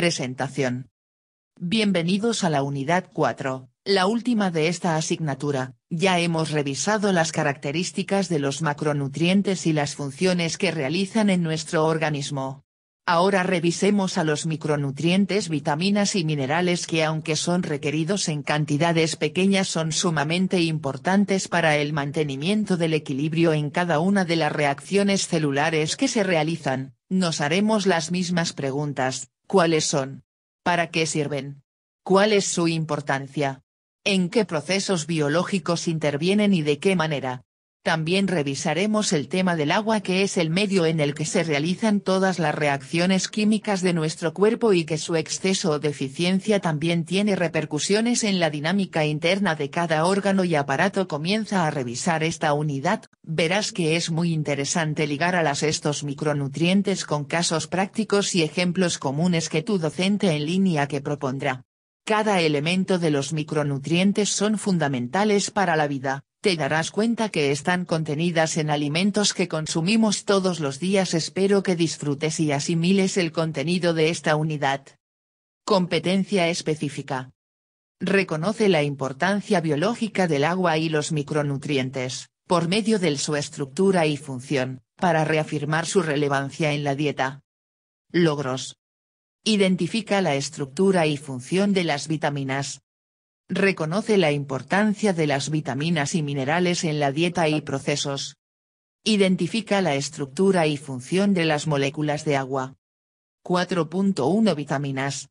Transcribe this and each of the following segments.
Presentación. Bienvenidos a la unidad 4, la última de esta asignatura. Ya hemos revisado las características de los macronutrientes y las funciones que realizan en nuestro organismo. Ahora revisemos a los micronutrientes, vitaminas y minerales que aunque son requeridos en cantidades pequeñas son sumamente importantes para el mantenimiento del equilibrio en cada una de las reacciones celulares que se realizan. Nos haremos las mismas preguntas, ¿Cuáles son? ¿Para qué sirven? ¿Cuál es su importancia? ¿En qué procesos biológicos intervienen y de qué manera? También revisaremos el tema del agua que es el medio en el que se realizan todas las reacciones químicas de nuestro cuerpo y que su exceso o deficiencia también tiene repercusiones en la dinámica interna de cada órgano y aparato. Comienza a revisar esta unidad, verás que es muy interesante ligar a las estos micronutrientes con casos prácticos y ejemplos comunes que tu docente en línea que propondrá. Cada elemento de los micronutrientes son fundamentales para la vida, te darás cuenta que están contenidas en alimentos que consumimos todos los días. Espero que disfrutes y asimiles el contenido de esta unidad. Competencia específica. Reconoce la importancia biológica del agua y los micronutrientes, por medio de su estructura y función, para reafirmar su relevancia en la dieta. Logros. Identifica la estructura y función de las vitaminas, reconoce la importancia de las vitaminas y minerales en la dieta y procesos. Identifica la estructura y función de las moléculas de agua. 4.1 Vitaminas.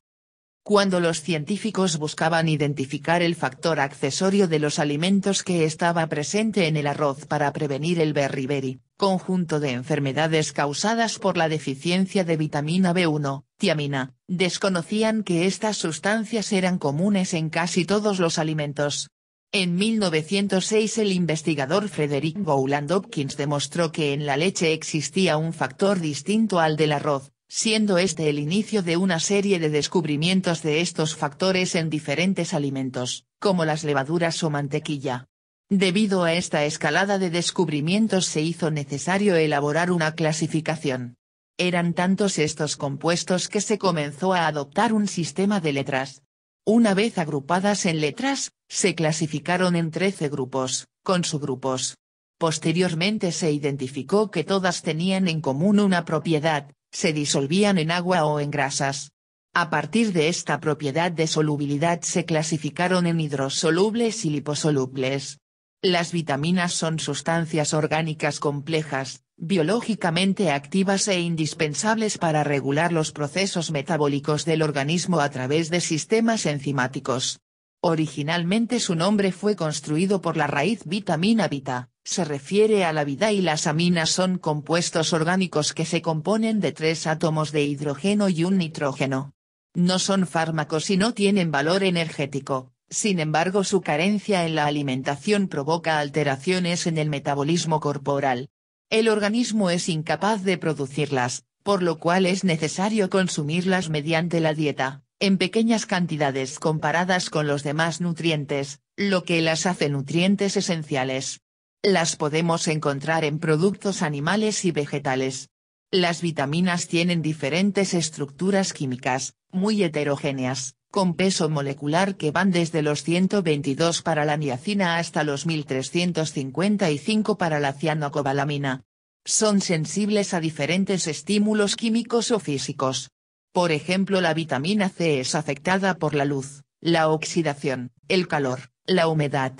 Cuando los científicos buscaban identificar el factor accesorio de los alimentos que estaba presente en el arroz para prevenir el beriberi, conjunto de enfermedades causadas por la deficiencia de vitamina B1, tiamina, desconocían que estas sustancias eran comunes en casi todos los alimentos. En 1906 el investigador Frederick Bowland Hopkins demostró que en la leche existía un factor distinto al del arroz, siendo este el inicio de una serie de descubrimientos de estos factores en diferentes alimentos, como las levaduras o mantequilla. Debido a esta escalada de descubrimientos se hizo necesario elaborar una clasificación. Eran tantos estos compuestos que se comenzó a adoptar un sistema de letras. Una vez agrupadas en letras, se clasificaron en 13 grupos, con subgrupos. Posteriormente se identificó que todas tenían en común una propiedad, se disolvían en agua o en grasas. A partir de esta propiedad de solubilidad se clasificaron en hidrosolubles y liposolubles. Las vitaminas son sustancias orgánicas complejas, biológicamente activas e indispensables para regular los procesos metabólicos del organismo a través de sistemas enzimáticos. Originalmente su nombre fue construido por la raíz vitamina vita, se refiere a la vida y las aminas son compuestos orgánicos que se componen de tres átomos de hidrógeno y un nitrógeno. No son fármacos y no tienen valor energético, sin embargo su carencia en la alimentación provoca alteraciones en el metabolismo corporal, el organismo es incapaz de producirlas, por lo cual es necesario consumirlas mediante la dieta, en pequeñas cantidades comparadas con los demás nutrientes, lo que las hace nutrientes esenciales. Las podemos encontrar en productos animales y vegetales. Las vitaminas tienen diferentes estructuras químicas, muy heterogéneas, con peso molecular que van desde los 122 para la niacina hasta los 1355 para la cianocobalamina. Son sensibles a diferentes estímulos químicos o físicos. Por ejemplo, la vitamina C es afectada por la luz, la oxidación, el calor, la humedad.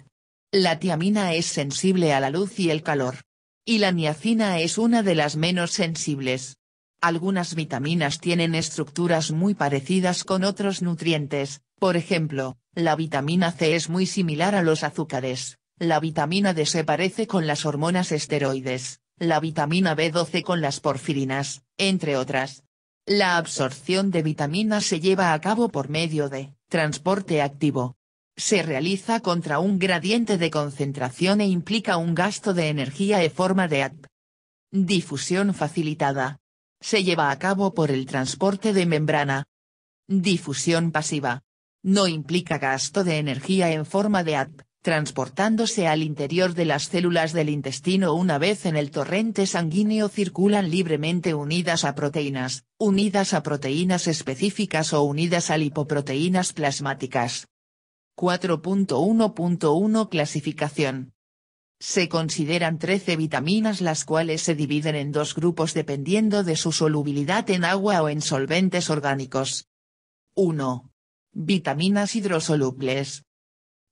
La tiamina es sensible a la luz y el calor. Y la niacina es una de las menos sensibles. Algunas vitaminas tienen estructuras muy parecidas con otros nutrientes, por ejemplo, la vitamina C es muy similar a los azúcares, la vitamina D se parece con las hormonas esteroides, la vitamina B12 con las porfirinas, entre otras. La absorción de vitaminas se lleva a cabo por medio de transporte activo. Se realiza contra un gradiente de concentración e implica un gasto de energía en forma de ATP. Difusión facilitada se lleva a cabo por el transporte de membrana. Difusión pasiva. No implica gasto de energía en forma de ATP, transportándose al interior de las células del intestino una vez en el torrente sanguíneo circulan libremente unidas a proteínas, unidas a proteínas específicas o unidas a lipoproteínas plasmáticas. 4.1.1 Clasificación. Se consideran 13 vitaminas las cuales se dividen en dos grupos dependiendo de su solubilidad en agua o en solventes orgánicos. 1. Vitaminas hidrosolubles.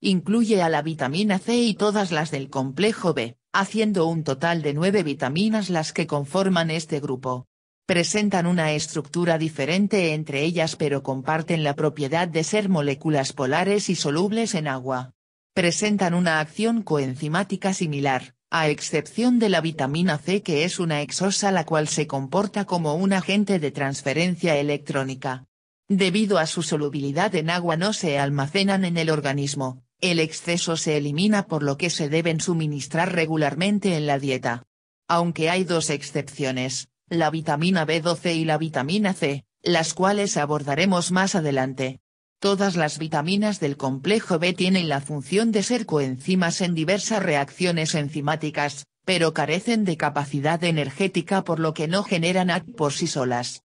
Incluye a la vitamina C y todas las del complejo B, haciendo un total de 9 vitaminas las que conforman este grupo. Presentan una estructura diferente entre ellas pero comparten la propiedad de ser moléculas polares y solubles en agua presentan una acción coenzimática similar, a excepción de la vitamina C que es una exosa la cual se comporta como un agente de transferencia electrónica. Debido a su solubilidad en agua no se almacenan en el organismo, el exceso se elimina por lo que se deben suministrar regularmente en la dieta. Aunque hay dos excepciones, la vitamina B12 y la vitamina C, las cuales abordaremos más adelante. Todas las vitaminas del complejo B tienen la función de ser coenzimas en diversas reacciones enzimáticas, pero carecen de capacidad energética por lo que no generan ATP por sí solas.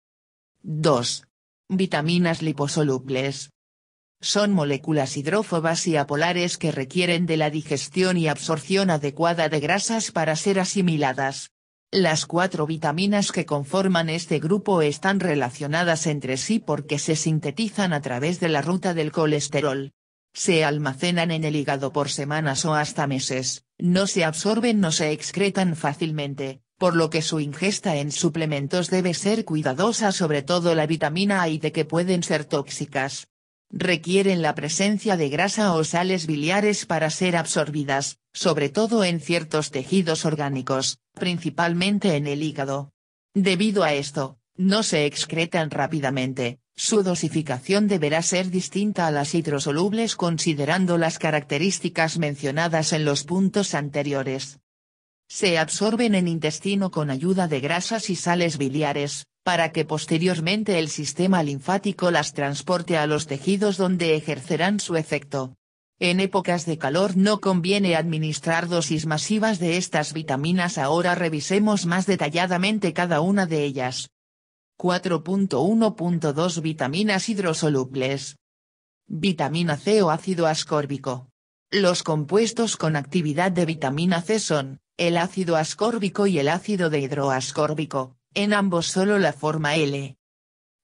2. Vitaminas liposolubles. Son moléculas hidrófobas y apolares que requieren de la digestión y absorción adecuada de grasas para ser asimiladas. Las cuatro vitaminas que conforman este grupo están relacionadas entre sí porque se sintetizan a través de la ruta del colesterol. Se almacenan en el hígado por semanas o hasta meses, no se absorben o se excretan fácilmente, por lo que su ingesta en suplementos debe ser cuidadosa sobre todo la vitamina A y de que pueden ser tóxicas requieren la presencia de grasa o sales biliares para ser absorbidas, sobre todo en ciertos tejidos orgánicos, principalmente en el hígado. Debido a esto, no se excretan rápidamente, su dosificación deberá ser distinta a las hidrosolubles considerando las características mencionadas en los puntos anteriores. Se absorben en intestino con ayuda de grasas y sales biliares, para que posteriormente el sistema linfático las transporte a los tejidos donde ejercerán su efecto. En épocas de calor no conviene administrar dosis masivas de estas vitaminas. Ahora revisemos más detalladamente cada una de ellas. 4.1.2 Vitaminas hidrosolubles. Vitamina C o ácido ascórbico. Los compuestos con actividad de vitamina C son, el ácido ascórbico y el ácido de hidroascórbico en ambos solo la forma L.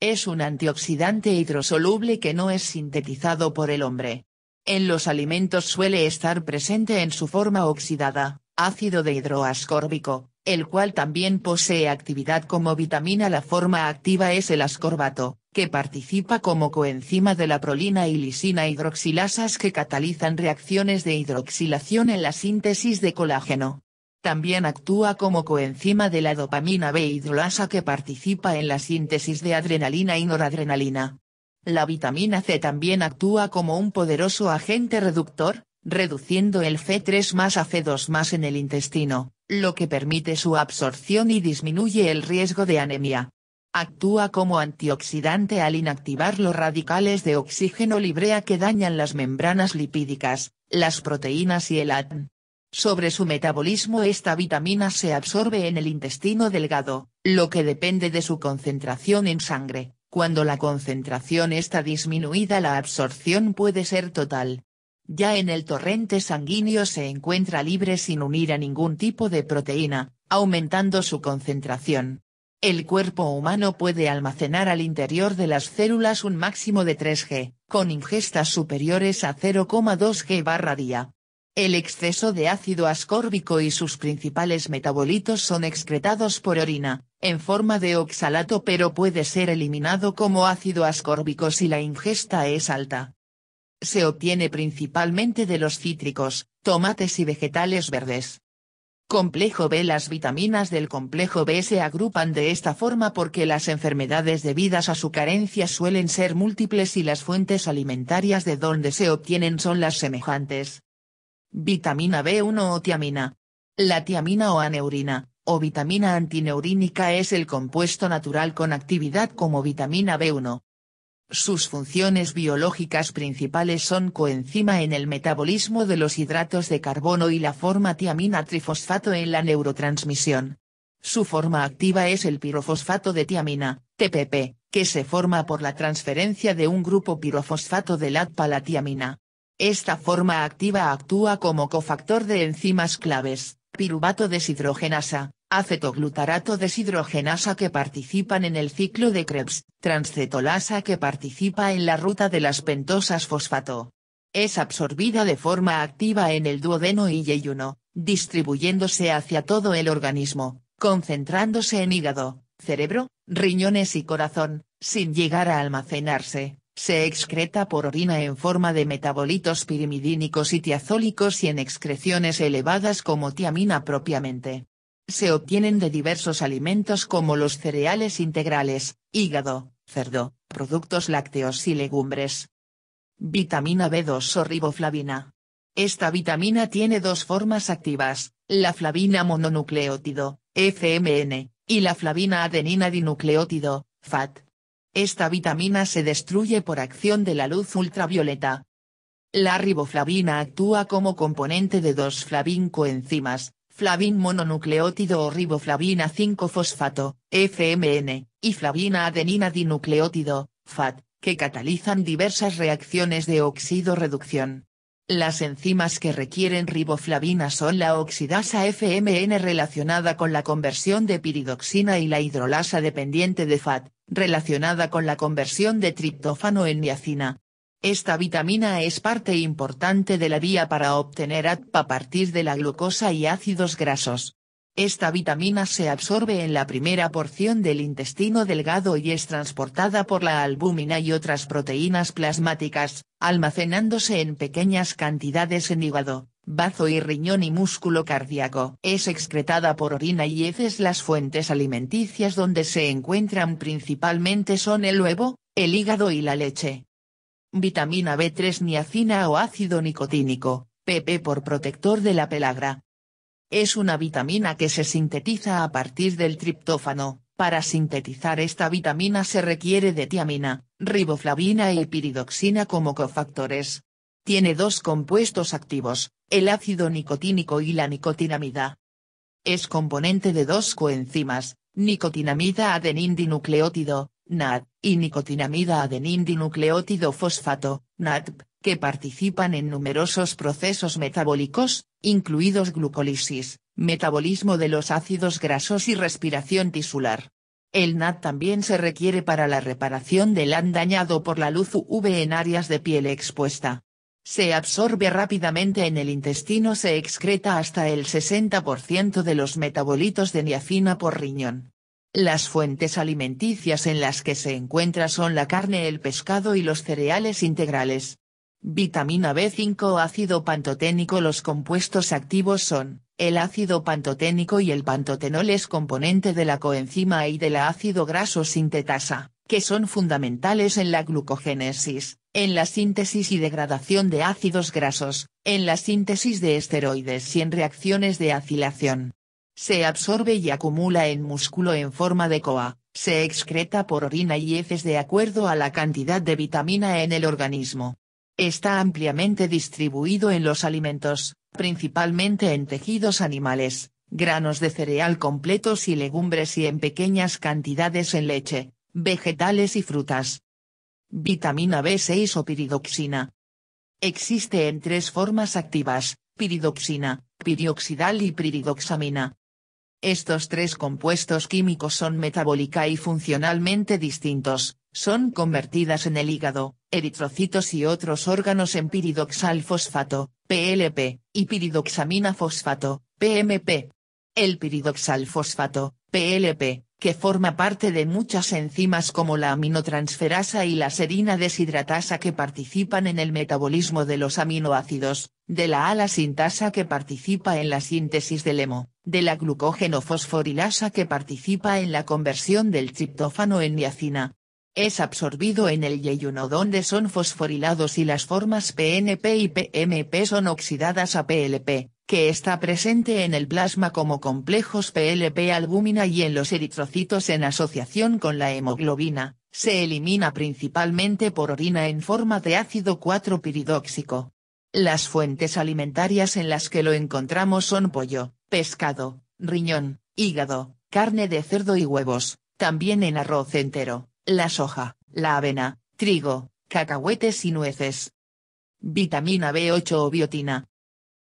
Es un antioxidante hidrosoluble que no es sintetizado por el hombre. En los alimentos suele estar presente en su forma oxidada, ácido de hidroascórbico, el cual también posee actividad como vitamina. La forma activa es el ascorbato, que participa como coenzima de la prolina y lisina hidroxilasas que catalizan reacciones de hidroxilación en la síntesis de colágeno. También actúa como coenzima de la dopamina B-hidrolasa que participa en la síntesis de adrenalina y noradrenalina. La vitamina C también actúa como un poderoso agente reductor, reduciendo el c 3 más a c 2 más en el intestino, lo que permite su absorción y disminuye el riesgo de anemia. Actúa como antioxidante al inactivar los radicales de oxígeno librea que dañan las membranas lipídicas, las proteínas y el ADN. Sobre su metabolismo esta vitamina se absorbe en el intestino delgado, lo que depende de su concentración en sangre. Cuando la concentración está disminuida la absorción puede ser total. Ya en el torrente sanguíneo se encuentra libre sin unir a ningún tipo de proteína, aumentando su concentración. El cuerpo humano puede almacenar al interior de las células un máximo de 3G, con ingestas superiores a 0,2G barra día. El exceso de ácido ascórbico y sus principales metabolitos son excretados por orina, en forma de oxalato pero puede ser eliminado como ácido ascórbico si la ingesta es alta. Se obtiene principalmente de los cítricos, tomates y vegetales verdes. Complejo B Las vitaminas del complejo B se agrupan de esta forma porque las enfermedades debidas a su carencia suelen ser múltiples y las fuentes alimentarias de donde se obtienen son las semejantes. Vitamina B1 o tiamina. La tiamina o aneurina, o vitamina antineurínica es el compuesto natural con actividad como vitamina B1. Sus funciones biológicas principales son coenzima en el metabolismo de los hidratos de carbono y la forma tiamina trifosfato en la neurotransmisión. Su forma activa es el pirofosfato de tiamina, TPP, que se forma por la transferencia de un grupo pirofosfato del ATP a la tiamina. Esta forma activa actúa como cofactor de enzimas claves, piruvato deshidrogenasa, acetoglutarato deshidrogenasa que participan en el ciclo de Krebs, transcetolasa que participa en la ruta de las pentosas fosfato. Es absorbida de forma activa en el duodeno y yeyuno, distribuyéndose hacia todo el organismo, concentrándose en hígado, cerebro, riñones y corazón, sin llegar a almacenarse. Se excreta por orina en forma de metabolitos pirimidínicos y tiazólicos y en excreciones elevadas como tiamina propiamente. Se obtienen de diversos alimentos como los cereales integrales, hígado, cerdo, productos lácteos y legumbres. Vitamina B2 o riboflavina. Esta vitamina tiene dos formas activas, la flavina mononucleótido, FMN, y la flavina adenina dinucleótido, FAT. Esta vitamina se destruye por acción de la luz ultravioleta. La riboflavina actúa como componente de dos flavin flavin mononucleótido o riboflavina 5-fosfato, FMN, y flavina adenina dinucleótido, FAT, que catalizan diversas reacciones de reducción. Las enzimas que requieren riboflavina son la oxidasa FMN relacionada con la conversión de piridoxina y la hidrolasa dependiente de FAT, relacionada con la conversión de triptófano en niacina. Esta vitamina es parte importante de la vía para obtener ATP a partir de la glucosa y ácidos grasos. Esta vitamina se absorbe en la primera porción del intestino delgado y es transportada por la albúmina y otras proteínas plasmáticas, almacenándose en pequeñas cantidades en hígado, bazo y riñón y músculo cardíaco. Es excretada por orina y heces. Las fuentes alimenticias donde se encuentran principalmente son el huevo, el hígado y la leche. Vitamina B3 niacina o ácido nicotínico, PP por protector de la pelagra. Es una vitamina que se sintetiza a partir del triptófano. Para sintetizar esta vitamina se requiere de tiamina, riboflavina y piridoxina como cofactores. Tiene dos compuestos activos, el ácido nicotínico y la nicotinamida. Es componente de dos coenzimas, nicotinamida dinucleótido, NAD, y nicotinamida dinucleótido fosfato, NADP, que participan en numerosos procesos metabólicos, incluidos glucolisis, metabolismo de los ácidos grasos y respiración tisular. El NAD también se requiere para la reparación del AN dañado por la luz UV en áreas de piel expuesta se absorbe rápidamente en el intestino se excreta hasta el 60% de los metabolitos de niacina por riñón. Las fuentes alimenticias en las que se encuentra son la carne, el pescado y los cereales integrales. Vitamina B5 ácido pantoténico Los compuestos activos son, el ácido pantoténico y el pantotenol es componente de la coenzima y del ácido graso sintetasa, que son fundamentales en la glucogénesis, en la síntesis y degradación de ácidos grasos, en la síntesis de esteroides y en reacciones de acilación. Se absorbe y acumula en músculo en forma de coa, se excreta por orina y heces de acuerdo a la cantidad de vitamina en el organismo. Está ampliamente distribuido en los alimentos, principalmente en tejidos animales, granos de cereal completos y legumbres y en pequeñas cantidades en leche, vegetales y frutas Vitamina B6 o piridoxina. Existe en tres formas activas, piridoxina, pirioxidal y piridoxamina. Estos tres compuestos químicos son metabólica y funcionalmente distintos, son convertidas en el hígado, eritrocitos y otros órganos en piridoxal fosfato, PLP, y piridoxamina fosfato, PMP. El piridoxal fosfato, PLP, que forma parte de muchas enzimas como la aminotransferasa y la serina deshidratasa que participan en el metabolismo de los aminoácidos, de la sintasa que participa en la síntesis del hemo, de la glucógeno fosforilasa que participa en la conversión del triptófano en niacina. Es absorbido en el yeyuno donde son fosforilados y las formas PNP y PMP son oxidadas a PLP, que está presente en el plasma como complejos PLP albúmina y en los eritrocitos en asociación con la hemoglobina, se elimina principalmente por orina en forma de ácido 4-piridóxico. Las fuentes alimentarias en las que lo encontramos son pollo, pescado, riñón, hígado, carne de cerdo y huevos, también en arroz entero, la soja, la avena, trigo, cacahuetes y nueces. Vitamina B8 o biotina,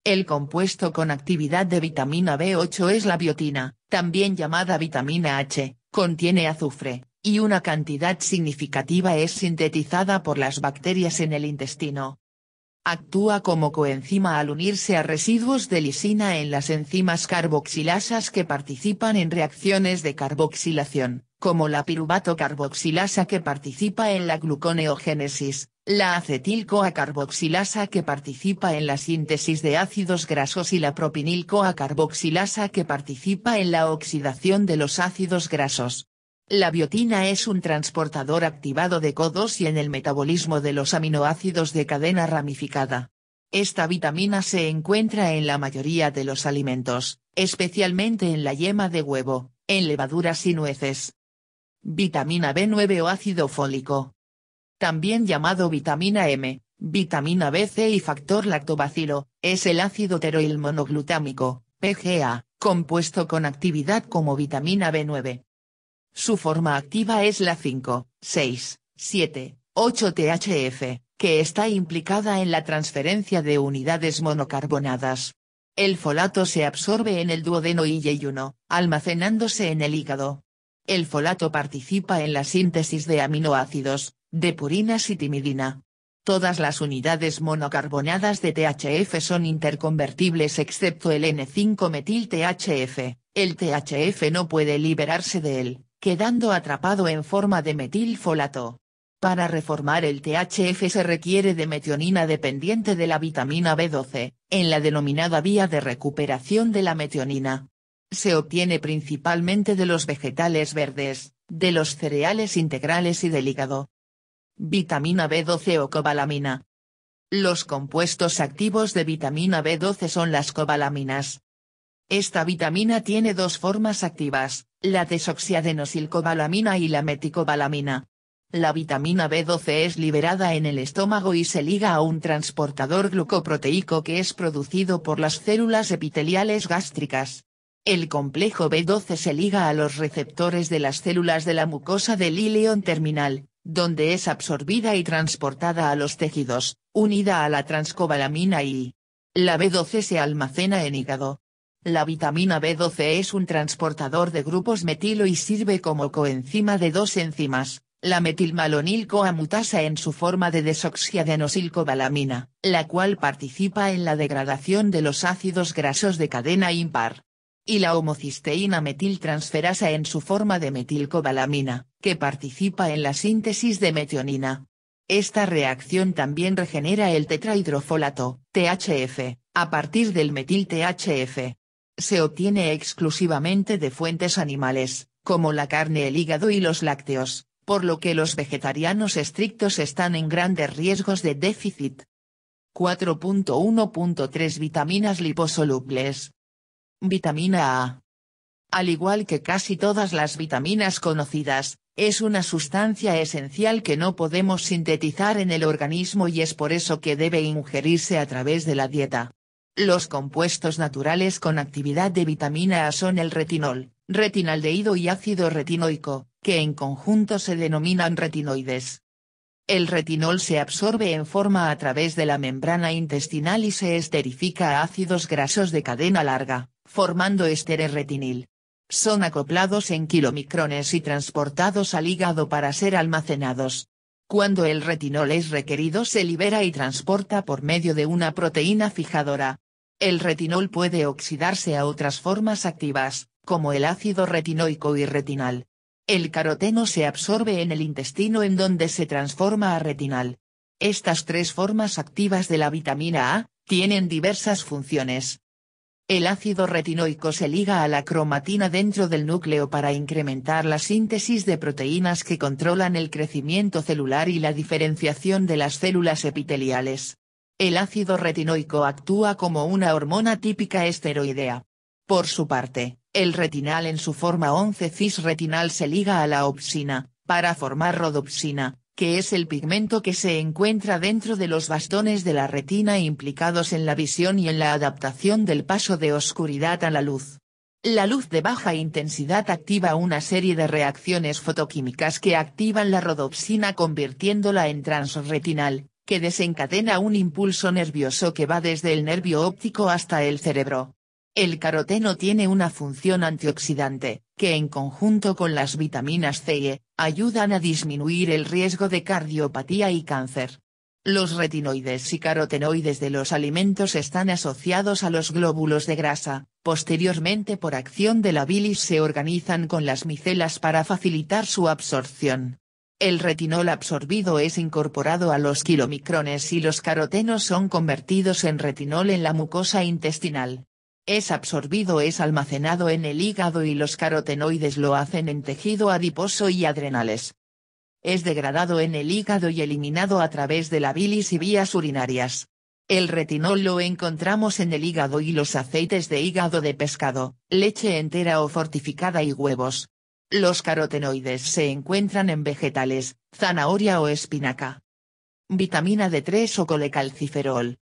el compuesto con actividad de vitamina B8 es la biotina, también llamada vitamina H, contiene azufre, y una cantidad significativa es sintetizada por las bacterias en el intestino. Actúa como coenzima al unirse a residuos de lisina en las enzimas carboxilasas que participan en reacciones de carboxilación, como la piruvato carboxilasa que participa en la gluconeogénesis, la acetil carboxilasa que participa en la síntesis de ácidos grasos y la propinil carboxilasa que participa en la oxidación de los ácidos grasos. La biotina es un transportador activado de codos y en el metabolismo de los aminoácidos de cadena ramificada. Esta vitamina se encuentra en la mayoría de los alimentos, especialmente en la yema de huevo, en levaduras y nueces. Vitamina B9 o ácido fólico también llamado vitamina M, vitamina b y factor lactobacilo, es el ácido monoglutámico, PGA, compuesto con actividad como vitamina B9. Su forma activa es la 5, 6, 7, 8 THF, que está implicada en la transferencia de unidades monocarbonadas. El folato se absorbe en el duodeno y 1 almacenándose en el hígado. El folato participa en la síntesis de aminoácidos, de purina y timidina. Todas las unidades monocarbonadas de THF son interconvertibles excepto el N5-metil-THF. El THF no puede liberarse de él, quedando atrapado en forma de metilfolato. Para reformar el THF se requiere de metionina dependiente de la vitamina B12, en la denominada vía de recuperación de la metionina. Se obtiene principalmente de los vegetales verdes, de los cereales integrales y del hígado vitamina B12 o cobalamina. Los compuestos activos de vitamina B12 son las cobalaminas. Esta vitamina tiene dos formas activas, la desoxiadenosilcobalamina y la meticobalamina. La vitamina B12 es liberada en el estómago y se liga a un transportador glucoproteico que es producido por las células epiteliales gástricas. El complejo B12 se liga a los receptores de las células de la mucosa del ileón terminal, donde es absorbida y transportada a los tejidos, unida a la transcobalamina y la B12 se almacena en hígado. La vitamina B12 es un transportador de grupos metilo y sirve como coenzima de dos enzimas, la metilmalonilcoamutasa en su forma de desoxiadenosilcobalamina, la cual participa en la degradación de los ácidos grasos de cadena impar y la homocisteína metiltransferasa en su forma de metilcobalamina, que participa en la síntesis de metionina. Esta reacción también regenera el tetrahidrofolato, THF, a partir del metil THF. Se obtiene exclusivamente de fuentes animales, como la carne, el hígado y los lácteos, por lo que los vegetarianos estrictos están en grandes riesgos de déficit. 4.1.3 Vitaminas liposolubles, Vitamina A. Al igual que casi todas las vitaminas conocidas, es una sustancia esencial que no podemos sintetizar en el organismo y es por eso que debe ingerirse a través de la dieta. Los compuestos naturales con actividad de vitamina A son el retinol, retinaldehído y ácido retinoico, que en conjunto se denominan retinoides. El retinol se absorbe en forma a través de la membrana intestinal y se esterifica a ácidos grasos de cadena larga, formando ésteres retinil. Son acoplados en kilomicrones y transportados al hígado para ser almacenados. Cuando el retinol es requerido se libera y transporta por medio de una proteína fijadora. El retinol puede oxidarse a otras formas activas, como el ácido retinoico y retinal. El caroteno se absorbe en el intestino en donde se transforma a retinal. Estas tres formas activas de la vitamina A, tienen diversas funciones. El ácido retinoico se liga a la cromatina dentro del núcleo para incrementar la síntesis de proteínas que controlan el crecimiento celular y la diferenciación de las células epiteliales. El ácido retinoico actúa como una hormona típica esteroidea. Por su parte, el retinal en su forma 11-cis-retinal se liga a la opsina, para formar rodopsina, que es el pigmento que se encuentra dentro de los bastones de la retina implicados en la visión y en la adaptación del paso de oscuridad a la luz. La luz de baja intensidad activa una serie de reacciones fotoquímicas que activan la rodopsina convirtiéndola en transretinal, que desencadena un impulso nervioso que va desde el nervio óptico hasta el cerebro. El caroteno tiene una función antioxidante, que en conjunto con las vitaminas C y E, ayudan a disminuir el riesgo de cardiopatía y cáncer. Los retinoides y carotenoides de los alimentos están asociados a los glóbulos de grasa, posteriormente por acción de la bilis se organizan con las micelas para facilitar su absorción. El retinol absorbido es incorporado a los kilomicrones y los carotenos son convertidos en retinol en la mucosa intestinal es absorbido es almacenado en el hígado y los carotenoides lo hacen en tejido adiposo y adrenales. Es degradado en el hígado y eliminado a través de la bilis y vías urinarias. El retinol lo encontramos en el hígado y los aceites de hígado de pescado, leche entera o fortificada y huevos. Los carotenoides se encuentran en vegetales, zanahoria o espinaca. Vitamina D3 o colecalciferol,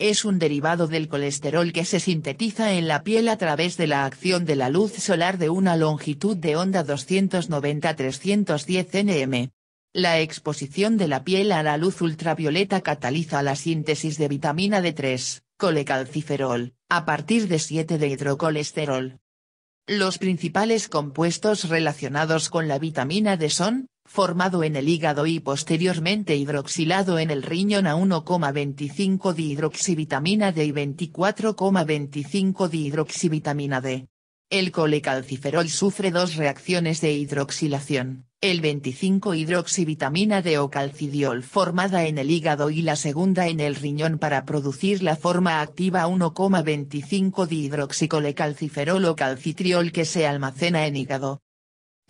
es un derivado del colesterol que se sintetiza en la piel a través de la acción de la luz solar de una longitud de onda 290-310 nm. La exposición de la piel a la luz ultravioleta cataliza la síntesis de vitamina D3, colecalciferol, a partir de 7 de hidrocolesterol. Los principales compuestos relacionados con la vitamina D son, formado en el hígado y posteriormente hidroxilado en el riñón a 1,25 dihidroxivitamina D y 24,25 dihidroxivitamina D. El colecalciferol sufre dos reacciones de hidroxilación, el 25 hidroxivitamina D o calcidiol formada en el hígado y la segunda en el riñón para producir la forma activa 1,25 dihidroxicolecalciferol o calcitriol que se almacena en hígado.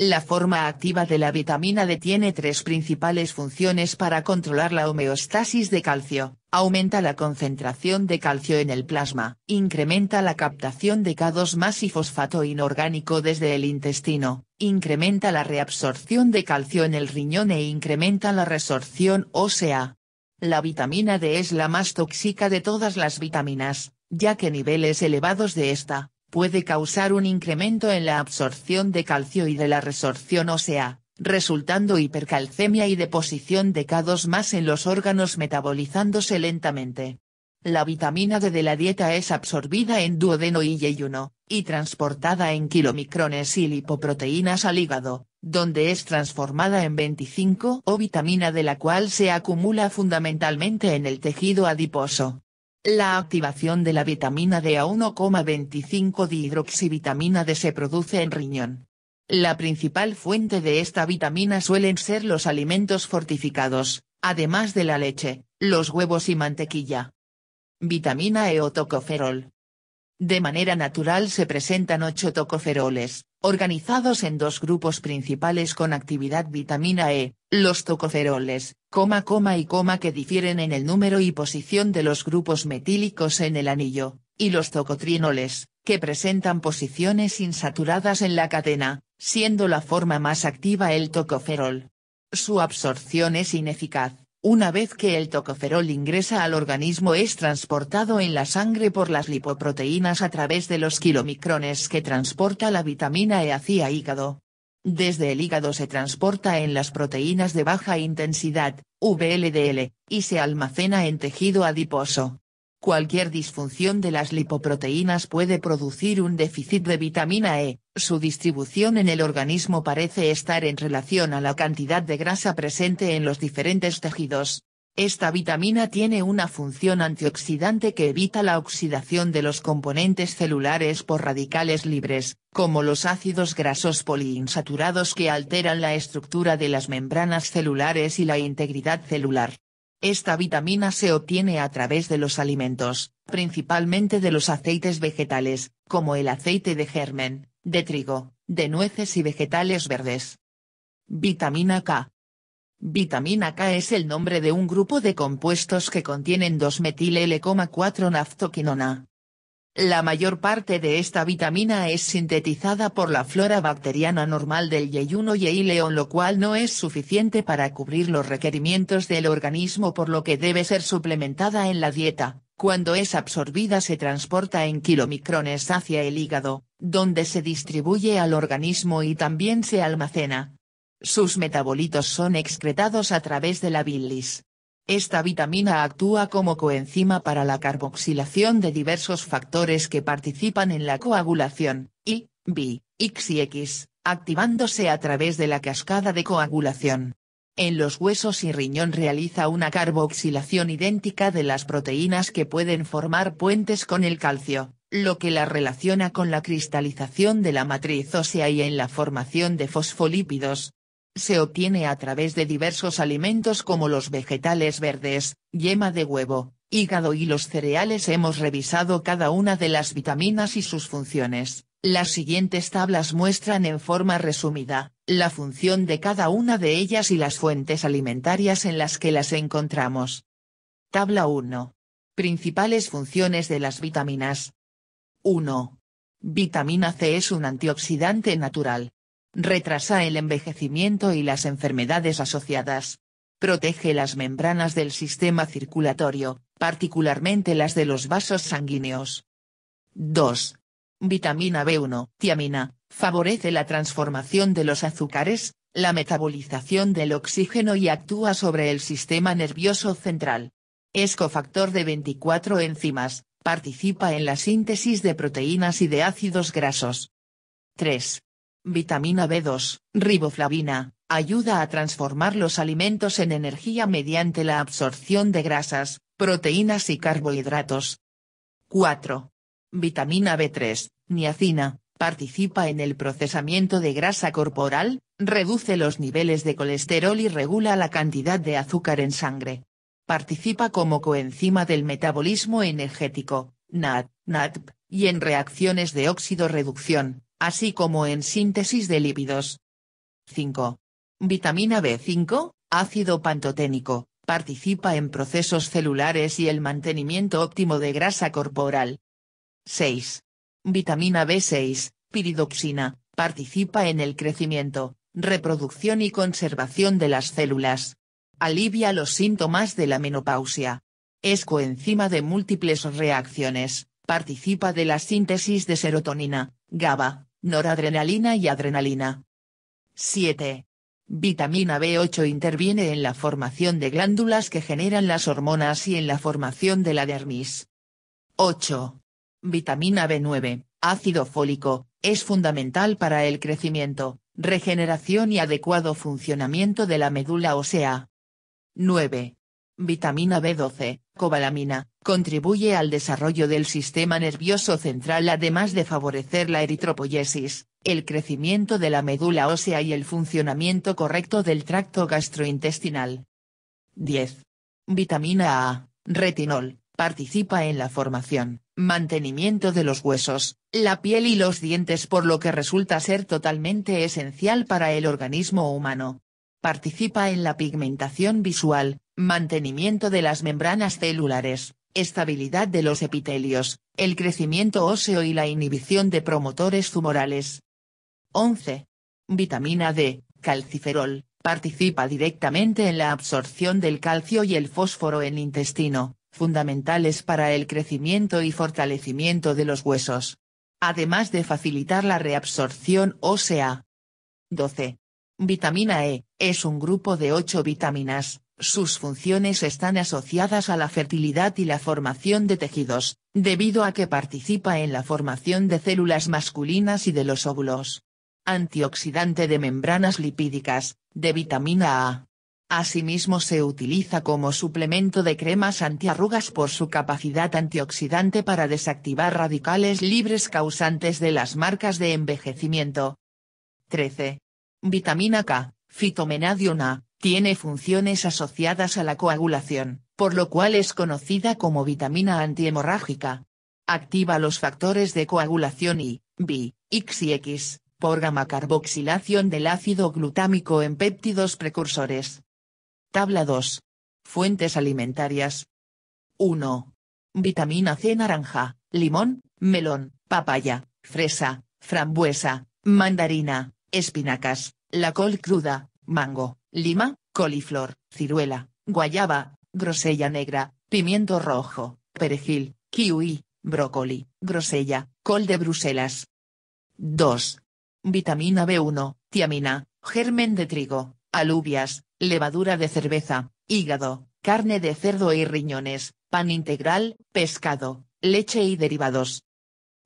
La forma activa de la vitamina D tiene tres principales funciones para controlar la homeostasis de calcio, aumenta la concentración de calcio en el plasma, incrementa la captación de K2 más y fosfato inorgánico desde el intestino, incrementa la reabsorción de calcio en el riñón e incrementa la resorción ósea. La vitamina D es la más tóxica de todas las vitaminas, ya que niveles elevados de esta, puede causar un incremento en la absorción de calcio y de la resorción ósea, resultando hipercalcemia y deposición de k más en los órganos metabolizándose lentamente. La vitamina D de la dieta es absorbida en duodeno y yeyuno, y transportada en kilomicrones y lipoproteínas al hígado, donde es transformada en 25 o vitamina de la cual se acumula fundamentalmente en el tejido adiposo. La activación de la vitamina D a 1,25 dihidroxivitamina D se produce en riñón. La principal fuente de esta vitamina suelen ser los alimentos fortificados, además de la leche, los huevos y mantequilla. Vitamina E o tocoferol. De manera natural se presentan ocho tocoferoles, organizados en dos grupos principales con actividad vitamina E, los tocoferoles, coma coma y coma que difieren en el número y posición de los grupos metílicos en el anillo, y los tocotrienoles, que presentan posiciones insaturadas en la cadena, siendo la forma más activa el tocoferol. Su absorción es ineficaz, una vez que el tocoferol ingresa al organismo es transportado en la sangre por las lipoproteínas a través de los kilomicrones que transporta la vitamina E hacia hígado. Desde el hígado se transporta en las proteínas de baja intensidad, VLDL, y se almacena en tejido adiposo. Cualquier disfunción de las lipoproteínas puede producir un déficit de vitamina E, su distribución en el organismo parece estar en relación a la cantidad de grasa presente en los diferentes tejidos. Esta vitamina tiene una función antioxidante que evita la oxidación de los componentes celulares por radicales libres, como los ácidos grasos poliinsaturados que alteran la estructura de las membranas celulares y la integridad celular. Esta vitamina se obtiene a través de los alimentos, principalmente de los aceites vegetales, como el aceite de germen, de trigo, de nueces y vegetales verdes. Vitamina K. Vitamina K es el nombre de un grupo de compuestos que contienen 2-metil-L,4-naftoquinona, la mayor parte de esta vitamina es sintetizada por la flora bacteriana normal del yeyuno y león lo cual no es suficiente para cubrir los requerimientos del organismo por lo que debe ser suplementada en la dieta, cuando es absorbida se transporta en kilomicrones hacia el hígado, donde se distribuye al organismo y también se almacena. Sus metabolitos son excretados a través de la bilis. Esta vitamina actúa como coenzima para la carboxilación de diversos factores que participan en la coagulación, I, B, X y X, activándose a través de la cascada de coagulación. En los huesos y riñón realiza una carboxilación idéntica de las proteínas que pueden formar puentes con el calcio, lo que la relaciona con la cristalización de la matriz ósea y en la formación de fosfolípidos, se obtiene a través de diversos alimentos como los vegetales verdes, yema de huevo, hígado y los cereales. Hemos revisado cada una de las vitaminas y sus funciones. Las siguientes tablas muestran en forma resumida, la función de cada una de ellas y las fuentes alimentarias en las que las encontramos. Tabla 1. Principales funciones de las vitaminas. 1. Vitamina C es un antioxidante natural, retrasa el envejecimiento y las enfermedades asociadas. Protege las membranas del sistema circulatorio, particularmente las de los vasos sanguíneos. 2. Vitamina B1, tiamina, favorece la transformación de los azúcares, la metabolización del oxígeno y actúa sobre el sistema nervioso central. Es cofactor de 24 enzimas, participa en la síntesis de proteínas y de ácidos grasos. 3. Vitamina B2, riboflavina, ayuda a transformar los alimentos en energía mediante la absorción de grasas, proteínas y carbohidratos. 4. Vitamina B3, niacina, participa en el procesamiento de grasa corporal, reduce los niveles de colesterol y regula la cantidad de azúcar en sangre. Participa como coenzima del metabolismo energético, NAD, NADP, y en reacciones de óxido reducción, así como en síntesis de lípidos. 5. Vitamina B5, ácido pantoténico, participa en procesos celulares y el mantenimiento óptimo de grasa corporal. 6. Vitamina B6, piridoxina, participa en el crecimiento, reproducción y conservación de las células. Alivia los síntomas de la menopausia. Es coenzima de múltiples reacciones, participa de la síntesis de serotonina, GABA, noradrenalina y adrenalina. 7. Vitamina B8 interviene en la formación de glándulas que generan las hormonas y en la formación de la dermis. 8. Vitamina B9, ácido fólico, es fundamental para el crecimiento, regeneración y adecuado funcionamiento de la médula ósea. 9. Vitamina B12, cobalamina, contribuye al desarrollo del sistema nervioso central además de favorecer la eritropoyesis, el crecimiento de la médula ósea y el funcionamiento correcto del tracto gastrointestinal. 10. Vitamina A, retinol, participa en la formación, mantenimiento de los huesos, la piel y los dientes por lo que resulta ser totalmente esencial para el organismo humano. Participa en la pigmentación visual, mantenimiento de las membranas celulares, estabilidad de los epitelios, el crecimiento óseo y la inhibición de promotores tumorales. 11. Vitamina D, calciferol, participa directamente en la absorción del calcio y el fósforo en intestino, fundamentales para el crecimiento y fortalecimiento de los huesos. Además de facilitar la reabsorción ósea. 12. Vitamina E, es un grupo de 8 vitaminas, sus funciones están asociadas a la fertilidad y la formación de tejidos, debido a que participa en la formación de células masculinas y de los óvulos. Antioxidante de membranas lipídicas, de vitamina A. Asimismo se utiliza como suplemento de cremas antiarrugas por su capacidad antioxidante para desactivar radicales libres causantes de las marcas de envejecimiento. 13. Vitamina K, fitomenadiona, A, tiene funciones asociadas a la coagulación, por lo cual es conocida como vitamina antihemorrágica. Activa los factores de coagulación y, B, X y X, por gamma carboxilación del ácido glutámico en péptidos precursores. Tabla 2. Fuentes alimentarias. 1. Vitamina C naranja, limón, melón, papaya, fresa, frambuesa, mandarina, espinacas, la col cruda, mango, lima, coliflor, ciruela, guayaba, grosella negra, pimiento rojo, perejil, kiwi, brócoli, grosella, col de Bruselas. 2. Vitamina B1, tiamina, germen de trigo, alubias, levadura de cerveza, hígado, carne de cerdo y riñones, pan integral, pescado, leche y derivados.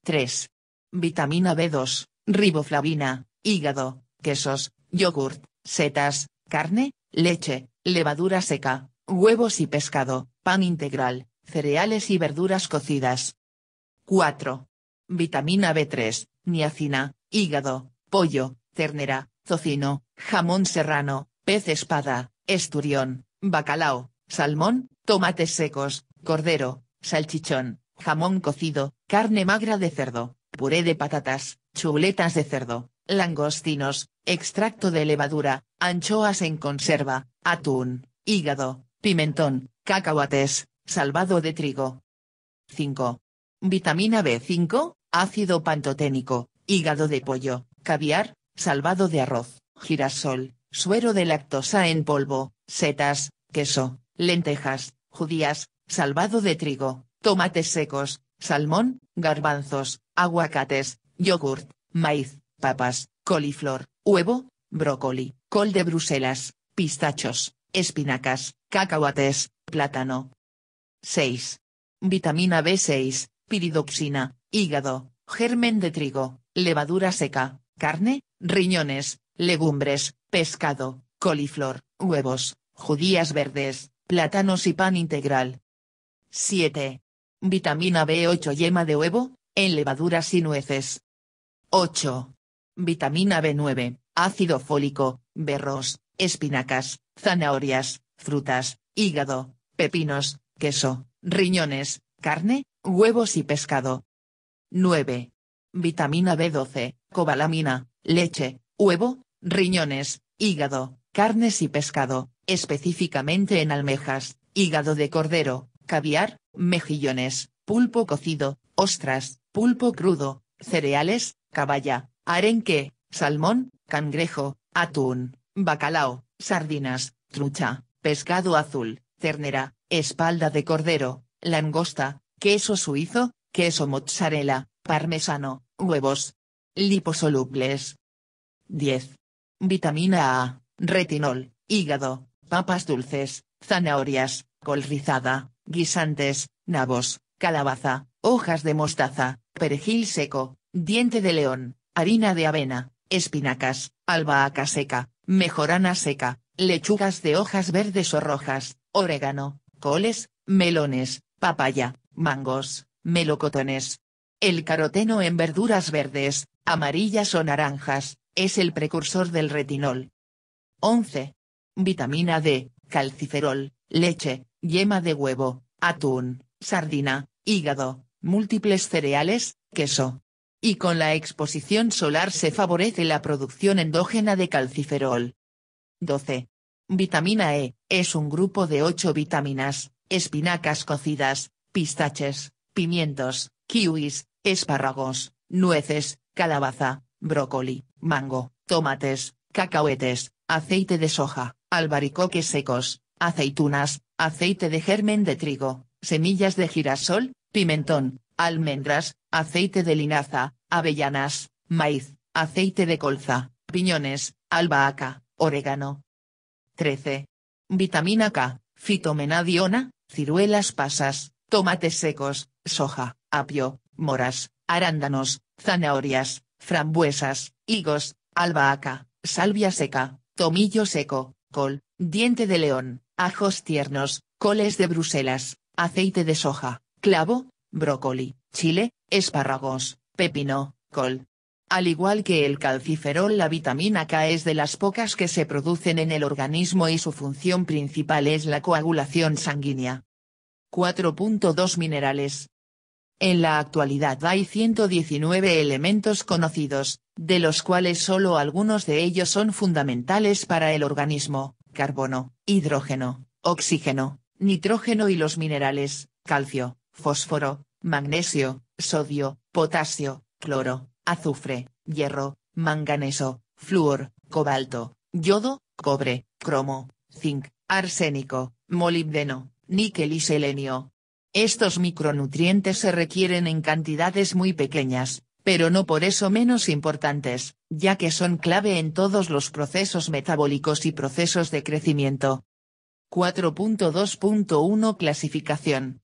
3. Vitamina B2, riboflavina, hígado, quesos, yogurt, setas, carne, leche, levadura seca, huevos y pescado, pan integral, cereales y verduras cocidas. 4. Vitamina B3, niacina, hígado, pollo, ternera, tocino, jamón serrano, pez espada, esturión, bacalao, salmón, tomates secos, cordero, salchichón, jamón cocido, carne magra de cerdo, puré de patatas, chuletas de cerdo, langostinos, extracto de levadura, anchoas en conserva, atún, hígado, pimentón, cacahuates, salvado de trigo. 5. Vitamina B5, ácido pantoténico, hígado de pollo, caviar, salvado de arroz, girasol, suero de lactosa en polvo, setas, queso, lentejas, judías, salvado de trigo, tomates secos, salmón, garbanzos, aguacates, yogurt, maíz, papas, coliflor, huevo, brócoli, col de Bruselas, pistachos, espinacas, cacahuates, plátano. 6. Vitamina B6, piridoxina, hígado, germen de trigo, levadura seca, carne, riñones, legumbres, pescado, coliflor, huevos, judías verdes, plátanos y pan integral. 7. Vitamina B8 yema de huevo, en levaduras y nueces. 8. Vitamina B9, ácido fólico, berros, espinacas, zanahorias, frutas, hígado, pepinos, queso, riñones, carne, huevos y pescado. 9. Vitamina B12, cobalamina, leche, huevo, riñones, hígado, carnes y pescado, específicamente en almejas, hígado de cordero, caviar, mejillones, pulpo cocido, ostras, pulpo crudo, cereales, caballa, arenque, salmón, cangrejo, atún, bacalao, sardinas, trucha, pescado azul, ternera, espalda de cordero, langosta, queso suizo, queso mozzarella, parmesano, huevos. Liposolubles. 10. Vitamina A, retinol, hígado, papas dulces, zanahorias, col rizada, guisantes, nabos, calabaza, hojas de mostaza, perejil seco, diente de león, harina de avena, espinacas, albahaca seca, mejorana seca, lechugas de hojas verdes o rojas, orégano, coles, melones, papaya, mangos, melocotones. El caroteno en verduras verdes, amarillas o naranjas, es el precursor del retinol. 11. Vitamina D, calciferol, leche, yema de huevo, atún, sardina, hígado, múltiples cereales, queso, y con la exposición solar se favorece la producción endógena de calciferol. 12. Vitamina E, es un grupo de 8 vitaminas, espinacas cocidas, pistaches, pimientos, kiwis, espárragos, nueces, calabaza, brócoli, mango, tomates, cacahuetes, aceite de soja, albaricoques secos, aceitunas, aceite de germen de trigo, semillas de girasol, pimentón, almendras, aceite de linaza, avellanas, maíz, aceite de colza, piñones, albahaca, orégano. 13. Vitamina K, fitomenadiona, ciruelas pasas, tomates secos, soja, apio, moras, arándanos, zanahorias, frambuesas, higos, albahaca, salvia seca, tomillo seco, col, diente de león, ajos tiernos, coles de Bruselas, aceite de soja, clavo, brócoli, chile, espárragos, pepino, col. Al igual que el calciferol la vitamina K es de las pocas que se producen en el organismo y su función principal es la coagulación sanguínea. 4.2 Minerales. En la actualidad hay 119 elementos conocidos, de los cuales solo algunos de ellos son fundamentales para el organismo, carbono, hidrógeno, oxígeno, nitrógeno y los minerales, calcio, fósforo, magnesio, sodio, potasio, cloro, azufre, hierro, manganeso, flúor, cobalto, yodo, cobre, cromo, zinc, arsénico, molibdeno, níquel y selenio. Estos micronutrientes se requieren en cantidades muy pequeñas, pero no por eso menos importantes, ya que son clave en todos los procesos metabólicos y procesos de crecimiento. 4.2.1 Clasificación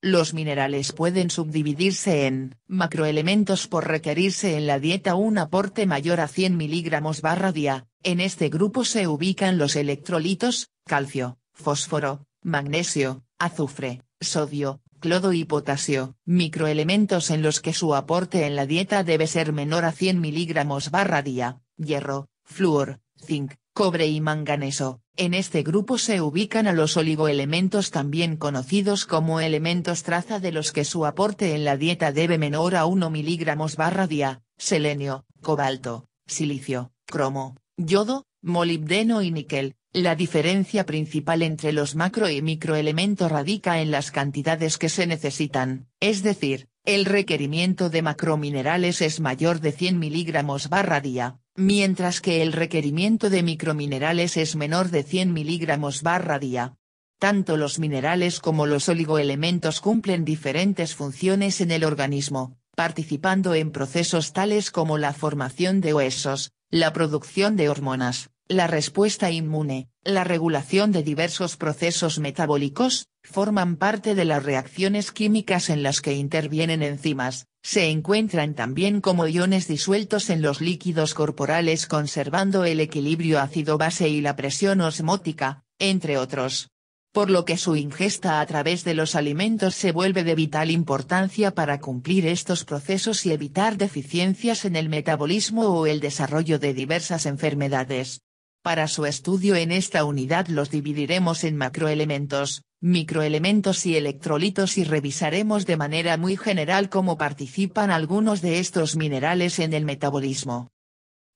los minerales pueden subdividirse en macroelementos por requerirse en la dieta un aporte mayor a 100 miligramos barra día. En este grupo se ubican los electrolitos, calcio, fósforo, magnesio, azufre, sodio, clodo y potasio, microelementos en los que su aporte en la dieta debe ser menor a 100 miligramos barra día, hierro, flúor, zinc, cobre y manganeso. En este grupo se ubican a los oligoelementos también conocidos como elementos traza de los que su aporte en la dieta debe menor a 1 miligramos barra día, selenio, cobalto, silicio, cromo, yodo, molibdeno y níquel. La diferencia principal entre los macro y microelementos radica en las cantidades que se necesitan, es decir, el requerimiento de macrominerales es mayor de 100 miligramos barra día, mientras que el requerimiento de microminerales es menor de 100 miligramos barra día. Tanto los minerales como los oligoelementos cumplen diferentes funciones en el organismo, participando en procesos tales como la formación de huesos, la producción de hormonas, la respuesta inmune, la regulación de diversos procesos metabólicos, forman parte de las reacciones químicas en las que intervienen enzimas, se encuentran también como iones disueltos en los líquidos corporales conservando el equilibrio ácido-base y la presión osmótica, entre otros. Por lo que su ingesta a través de los alimentos se vuelve de vital importancia para cumplir estos procesos y evitar deficiencias en el metabolismo o el desarrollo de diversas enfermedades. Para su estudio en esta unidad los dividiremos en macroelementos, microelementos y electrolitos y revisaremos de manera muy general cómo participan algunos de estos minerales en el metabolismo.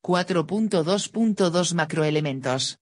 4.2.2 Macroelementos.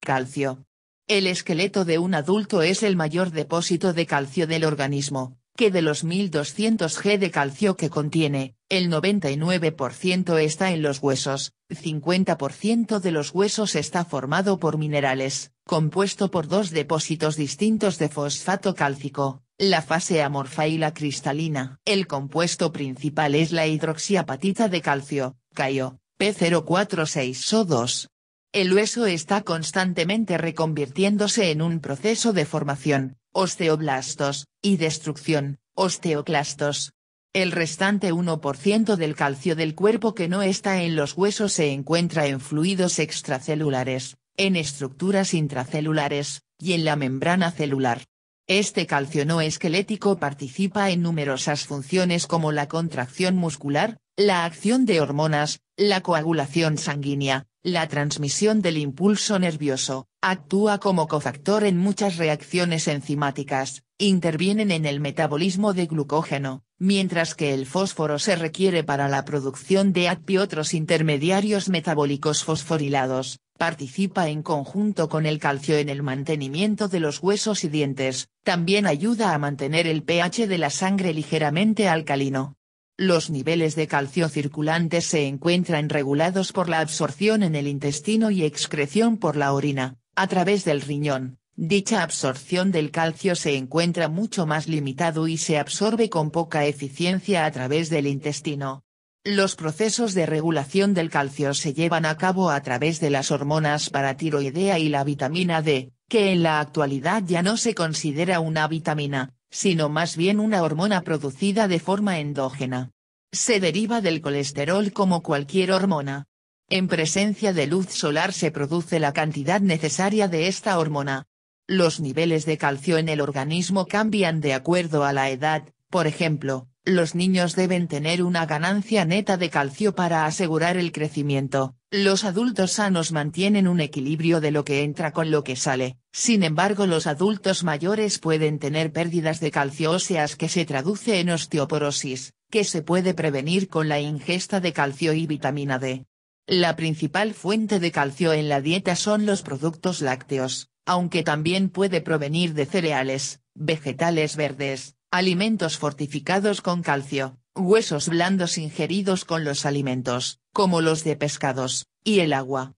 Calcio. El esqueleto de un adulto es el mayor depósito de calcio del organismo, que de los 1200 G de calcio que contiene, el 99% está en los huesos, 50% de los huesos está formado por minerales, compuesto por dos depósitos distintos de fosfato cálcico, la fase amorfa y la cristalina. El compuesto principal es la hidroxiapatita de calcio, CaIO, P046O2. El hueso está constantemente reconvirtiéndose en un proceso de formación, osteoblastos, y destrucción, osteoclastos. El restante 1% del calcio del cuerpo que no está en los huesos se encuentra en fluidos extracelulares, en estructuras intracelulares, y en la membrana celular. Este calcio no esquelético participa en numerosas funciones como la contracción muscular, la acción de hormonas, la coagulación sanguínea, la transmisión del impulso nervioso, actúa como cofactor en muchas reacciones enzimáticas, intervienen en el metabolismo de glucógeno, mientras que el fósforo se requiere para la producción de ATP y otros intermediarios metabólicos fosforilados, participa en conjunto con el calcio en el mantenimiento de los huesos y dientes, también ayuda a mantener el pH de la sangre ligeramente alcalino. Los niveles de calcio circulantes se encuentran regulados por la absorción en el intestino y excreción por la orina, a través del riñón. Dicha absorción del calcio se encuentra mucho más limitado y se absorbe con poca eficiencia a través del intestino. Los procesos de regulación del calcio se llevan a cabo a través de las hormonas paratiroidea y la vitamina D, que en la actualidad ya no se considera una vitamina, sino más bien una hormona producida de forma endógena. Se deriva del colesterol como cualquier hormona. En presencia de luz solar se produce la cantidad necesaria de esta hormona. Los niveles de calcio en el organismo cambian de acuerdo a la edad, por ejemplo, los niños deben tener una ganancia neta de calcio para asegurar el crecimiento, los adultos sanos mantienen un equilibrio de lo que entra con lo que sale, sin embargo los adultos mayores pueden tener pérdidas de calcio óseas que se traduce en osteoporosis, que se puede prevenir con la ingesta de calcio y vitamina D. La principal fuente de calcio en la dieta son los productos lácteos, aunque también puede provenir de cereales, vegetales verdes, Alimentos fortificados con calcio, huesos blandos ingeridos con los alimentos, como los de pescados, y el agua.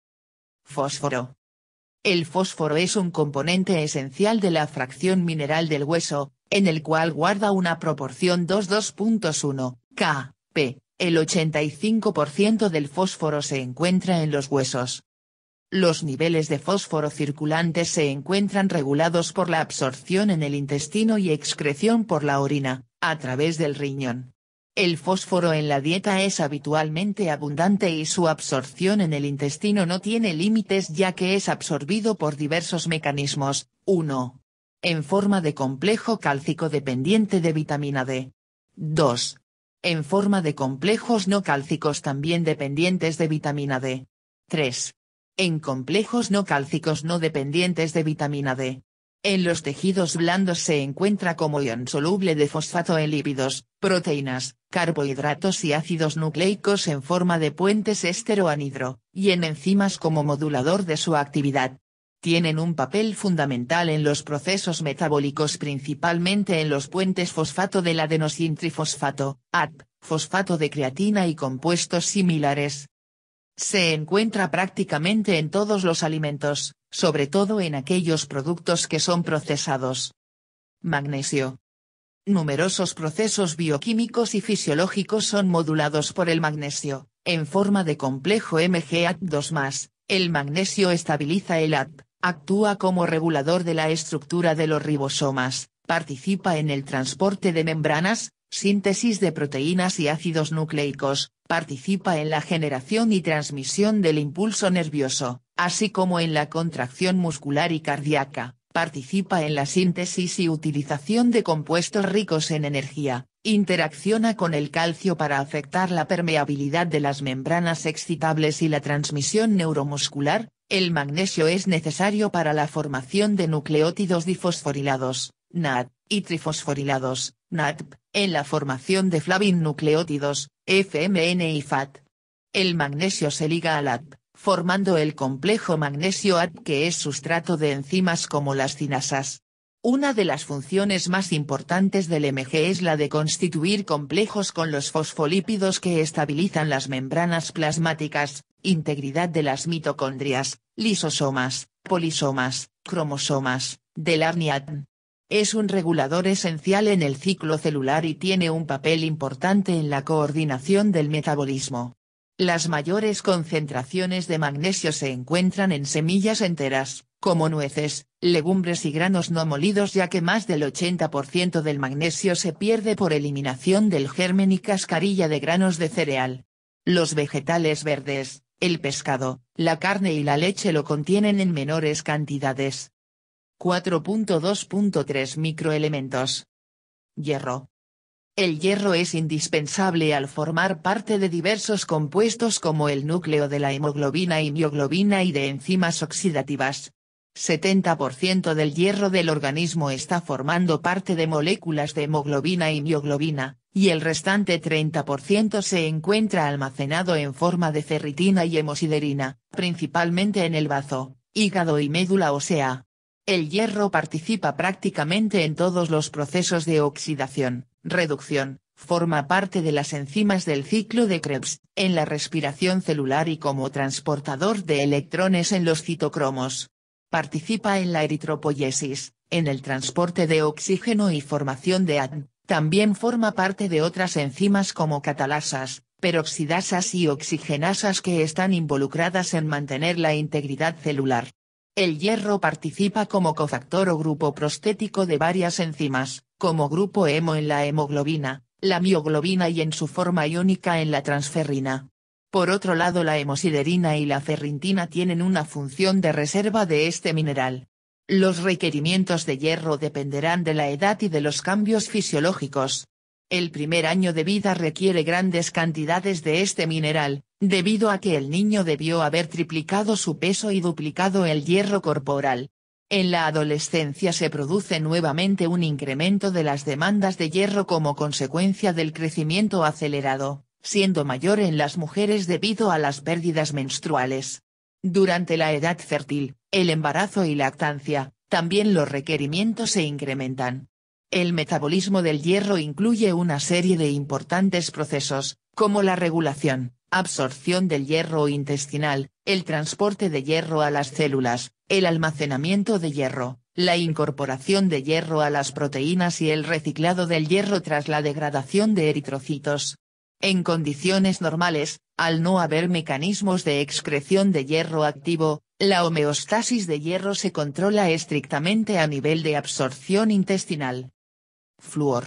Fósforo. El fósforo es un componente esencial de la fracción mineral del hueso, en el cual guarda una proporción 2.2.1, K, P. El 85% del fósforo se encuentra en los huesos, los niveles de fósforo circulante se encuentran regulados por la absorción en el intestino y excreción por la orina, a través del riñón. El fósforo en la dieta es habitualmente abundante y su absorción en el intestino no tiene límites ya que es absorbido por diversos mecanismos, 1. En forma de complejo cálcico dependiente de vitamina D. 2. En forma de complejos no cálcicos también dependientes de vitamina D. 3 en complejos no cálcicos no dependientes de vitamina D. En los tejidos blandos se encuentra como ion soluble de fosfato en lípidos, proteínas, carbohidratos y ácidos nucleicos en forma de puentes esteroanhidro, y en enzimas como modulador de su actividad. Tienen un papel fundamental en los procesos metabólicos principalmente en los puentes fosfato del adenosintrifosfato, AT, fosfato de creatina y compuestos similares, se encuentra prácticamente en todos los alimentos, sobre todo en aquellos productos que son procesados. Magnesio. Numerosos procesos bioquímicos y fisiológicos son modulados por el magnesio, en forma de complejo MgAT2+, el magnesio estabiliza el AT, actúa como regulador de la estructura de los ribosomas, participa en el transporte de membranas, síntesis de proteínas y ácidos nucleicos, participa en la generación y transmisión del impulso nervioso, así como en la contracción muscular y cardíaca, participa en la síntesis y utilización de compuestos ricos en energía, interacciona con el calcio para afectar la permeabilidad de las membranas excitables y la transmisión neuromuscular, el magnesio es necesario para la formación de nucleótidos difosforilados, NAD, y trifosforilados, NADP, en la formación de flavin nucleótidos, FMN y FAT. El magnesio se liga al ATP, formando el complejo magnesio-ADP que es sustrato de enzimas como las cinasas. Una de las funciones más importantes del MG es la de constituir complejos con los fosfolípidos que estabilizan las membranas plasmáticas, integridad de las mitocondrias, lisosomas, polisomas, cromosomas, del ADN. Es un regulador esencial en el ciclo celular y tiene un papel importante en la coordinación del metabolismo. Las mayores concentraciones de magnesio se encuentran en semillas enteras, como nueces, legumbres y granos no molidos ya que más del 80% del magnesio se pierde por eliminación del germen y cascarilla de granos de cereal. Los vegetales verdes, el pescado, la carne y la leche lo contienen en menores cantidades. 4.2.3 Microelementos. Hierro. El hierro es indispensable al formar parte de diversos compuestos como el núcleo de la hemoglobina y mioglobina y de enzimas oxidativas. 70% del hierro del organismo está formando parte de moléculas de hemoglobina y mioglobina, y el restante 30% se encuentra almacenado en forma de ferritina y hemosiderina, principalmente en el bazo, hígado y médula ósea. El hierro participa prácticamente en todos los procesos de oxidación, reducción, forma parte de las enzimas del ciclo de Krebs, en la respiración celular y como transportador de electrones en los citocromos. Participa en la eritropoyesis, en el transporte de oxígeno y formación de ADN, también forma parte de otras enzimas como catalasas, peroxidasas y oxigenasas que están involucradas en mantener la integridad celular. El hierro participa como cofactor o grupo prostético de varias enzimas, como grupo hemo en la hemoglobina, la mioglobina y en su forma iónica en la transferrina. Por otro lado la hemosiderina y la ferrintina tienen una función de reserva de este mineral. Los requerimientos de hierro dependerán de la edad y de los cambios fisiológicos, el primer año de vida requiere grandes cantidades de este mineral, debido a que el niño debió haber triplicado su peso y duplicado el hierro corporal. En la adolescencia se produce nuevamente un incremento de las demandas de hierro como consecuencia del crecimiento acelerado, siendo mayor en las mujeres debido a las pérdidas menstruales. Durante la edad fértil, el embarazo y lactancia, también los requerimientos se incrementan. El metabolismo del hierro incluye una serie de importantes procesos, como la regulación, absorción del hierro intestinal, el transporte de hierro a las células, el almacenamiento de hierro, la incorporación de hierro a las proteínas y el reciclado del hierro tras la degradación de eritrocitos. En condiciones normales, al no haber mecanismos de excreción de hierro activo, la homeostasis de hierro se controla estrictamente a nivel de absorción intestinal. Fluor.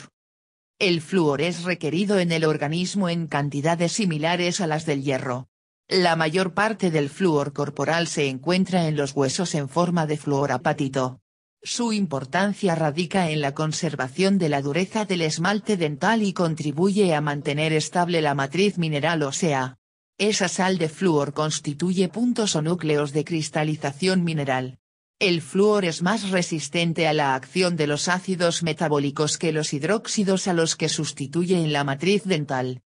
El flúor es requerido en el organismo en cantidades similares a las del hierro. La mayor parte del flúor corporal se encuentra en los huesos en forma de fluorapatito. Su importancia radica en la conservación de la dureza del esmalte dental y contribuye a mantener estable la matriz mineral ósea. Esa sal de flúor constituye puntos o núcleos de cristalización mineral. El flúor es más resistente a la acción de los ácidos metabólicos que los hidróxidos a los que sustituye en la matriz dental.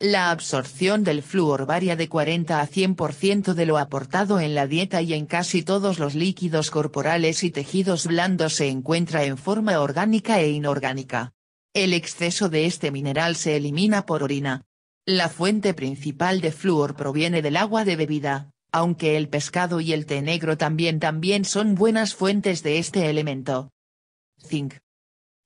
La absorción del flúor varía de 40 a 100% de lo aportado en la dieta y en casi todos los líquidos corporales y tejidos blandos se encuentra en forma orgánica e inorgánica. El exceso de este mineral se elimina por orina. La fuente principal de flúor proviene del agua de bebida, aunque el pescado y el té negro también también son buenas fuentes de este elemento. Zinc.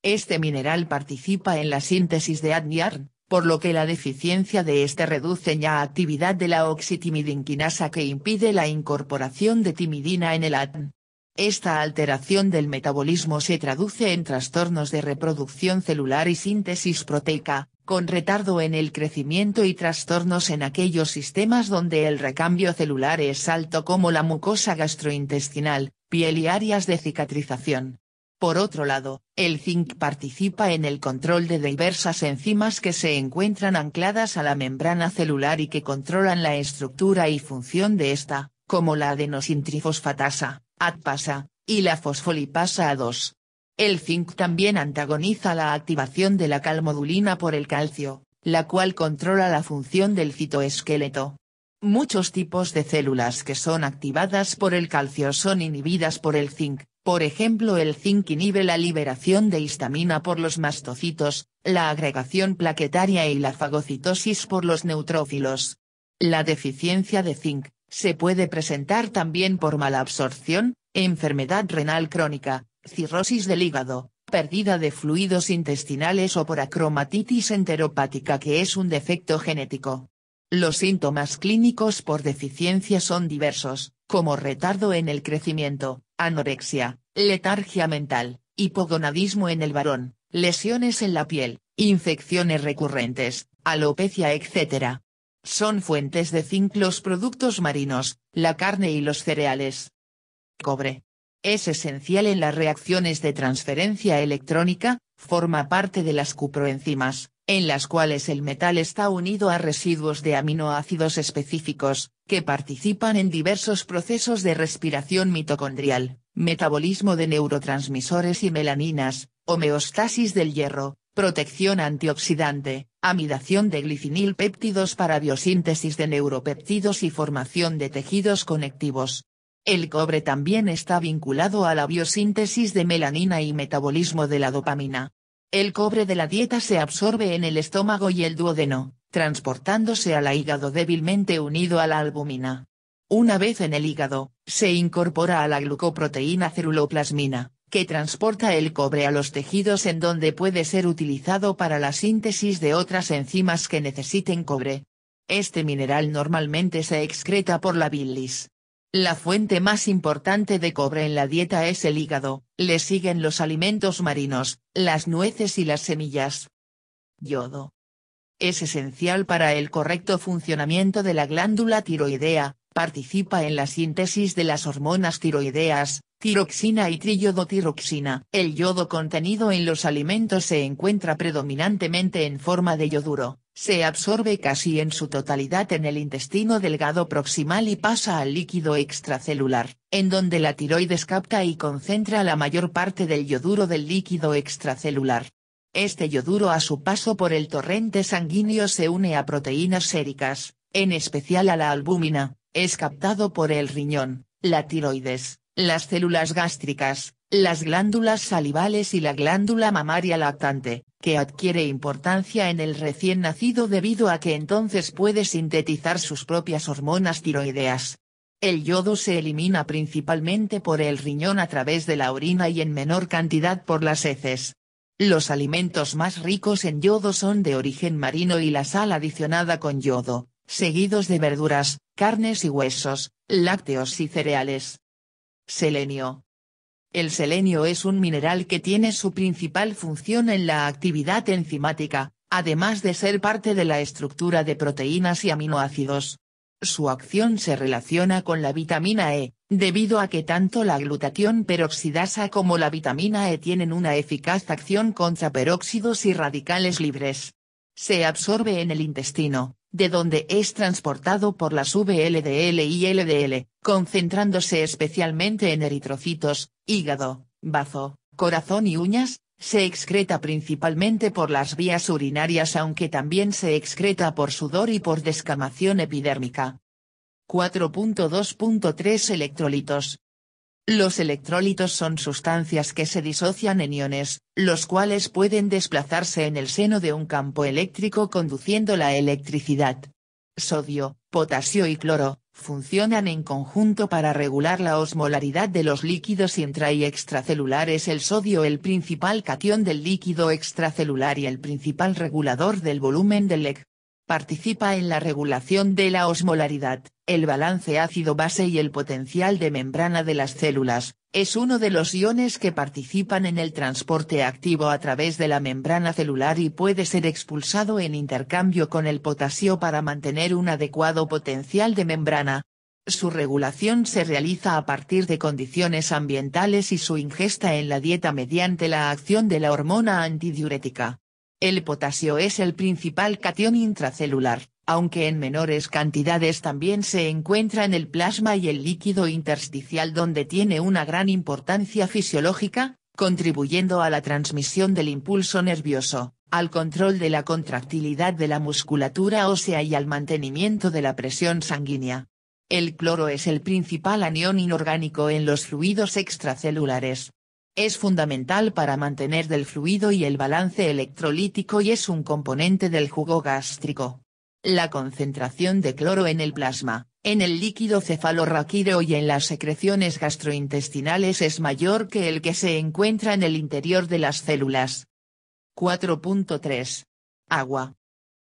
Este mineral participa en la síntesis de adniarn, por lo que la deficiencia de este reduce la actividad de la oxitimidinquinasa que impide la incorporación de timidina en el ADN. Esta alteración del metabolismo se traduce en trastornos de reproducción celular y síntesis proteica, con retardo en el crecimiento y trastornos en aquellos sistemas donde el recambio celular es alto como la mucosa gastrointestinal, piel y áreas de cicatrización. Por otro lado, el zinc participa en el control de diversas enzimas que se encuentran ancladas a la membrana celular y que controlan la estructura y función de esta, como la adenosintrifosfatasa, ATPasa, y la fosfolipasa A2. El zinc también antagoniza la activación de la calmodulina por el calcio, la cual controla la función del citoesqueleto. Muchos tipos de células que son activadas por el calcio son inhibidas por el zinc, por ejemplo el zinc inhibe la liberación de histamina por los mastocitos, la agregación plaquetaria y la fagocitosis por los neutrófilos. La deficiencia de zinc, se puede presentar también por mala absorción, enfermedad renal crónica, cirrosis del hígado, pérdida de fluidos intestinales o por acromatitis enteropática que es un defecto genético. Los síntomas clínicos por deficiencia son diversos, como retardo en el crecimiento, anorexia, letargia mental, hipogonadismo en el varón, lesiones en la piel, infecciones recurrentes, alopecia etc. Son fuentes de zinc los productos marinos, la carne y los cereales. Cobre. Es esencial en las reacciones de transferencia electrónica, forma parte de las cuproenzimas, en las cuales el metal está unido a residuos de aminoácidos específicos, que participan en diversos procesos de respiración mitocondrial, metabolismo de neurotransmisores y melaninas, homeostasis del hierro, protección antioxidante, amidación de glicinilpéptidos para biosíntesis de neuropéptidos y formación de tejidos conectivos, el cobre también está vinculado a la biosíntesis de melanina y metabolismo de la dopamina. El cobre de la dieta se absorbe en el estómago y el duodeno, transportándose al hígado débilmente unido a la albumina. Una vez en el hígado, se incorpora a la glucoproteína ceruloplasmina, que transporta el cobre a los tejidos en donde puede ser utilizado para la síntesis de otras enzimas que necesiten cobre. Este mineral normalmente se excreta por la bilis, la fuente más importante de cobre en la dieta es el hígado, le siguen los alimentos marinos, las nueces y las semillas. Yodo. Es esencial para el correcto funcionamiento de la glándula tiroidea, participa en la síntesis de las hormonas tiroideas, tiroxina y triyodotiroxina El yodo contenido en los alimentos se encuentra predominantemente en forma de yoduro, se absorbe casi en su totalidad en el intestino delgado proximal y pasa al líquido extracelular, en donde la tiroides capta y concentra la mayor parte del yoduro del líquido extracelular. Este yoduro a su paso por el torrente sanguíneo se une a proteínas séricas, en especial a la albúmina, es captado por el riñón, la tiroides, las células gástricas, las glándulas salivales y la glándula mamaria lactante, que adquiere importancia en el recién nacido debido a que entonces puede sintetizar sus propias hormonas tiroideas. El yodo se elimina principalmente por el riñón a través de la orina y en menor cantidad por las heces. Los alimentos más ricos en yodo son de origen marino y la sal adicionada con yodo, seguidos de verduras, carnes y huesos, lácteos y cereales. Selenio. El selenio es un mineral que tiene su principal función en la actividad enzimática, además de ser parte de la estructura de proteínas y aminoácidos. Su acción se relaciona con la vitamina E, debido a que tanto la glutatión peroxidasa como la vitamina E tienen una eficaz acción contra peróxidos y radicales libres. Se absorbe en el intestino, de donde es transportado por las VLDL y LDL, concentrándose especialmente en eritrocitos, hígado, bazo, corazón y uñas, se excreta principalmente por las vías urinarias aunque también se excreta por sudor y por descamación epidérmica. 4.2.3 Electrolitos, los electrolitos son sustancias que se disocian en iones, los cuales pueden desplazarse en el seno de un campo eléctrico conduciendo la electricidad. Sodio, potasio y cloro, funcionan en conjunto para regular la osmolaridad de los líquidos intra y extracelulares. El sodio el principal catión del líquido extracelular y el principal regulador del volumen del EC participa en la regulación de la osmolaridad, el balance ácido-base y el potencial de membrana de las células, es uno de los iones que participan en el transporte activo a través de la membrana celular y puede ser expulsado en intercambio con el potasio para mantener un adecuado potencial de membrana. Su regulación se realiza a partir de condiciones ambientales y su ingesta en la dieta mediante la acción de la hormona antidiurética. El potasio es el principal catión intracelular, aunque en menores cantidades también se encuentra en el plasma y el líquido intersticial donde tiene una gran importancia fisiológica, contribuyendo a la transmisión del impulso nervioso, al control de la contractilidad de la musculatura ósea y al mantenimiento de la presión sanguínea. El cloro es el principal anión inorgánico en los fluidos extracelulares, es fundamental para mantener del fluido y el balance electrolítico y es un componente del jugo gástrico. La concentración de cloro en el plasma, en el líquido cefalorraquídeo y en las secreciones gastrointestinales es mayor que el que se encuentra en el interior de las células. 4.3. Agua.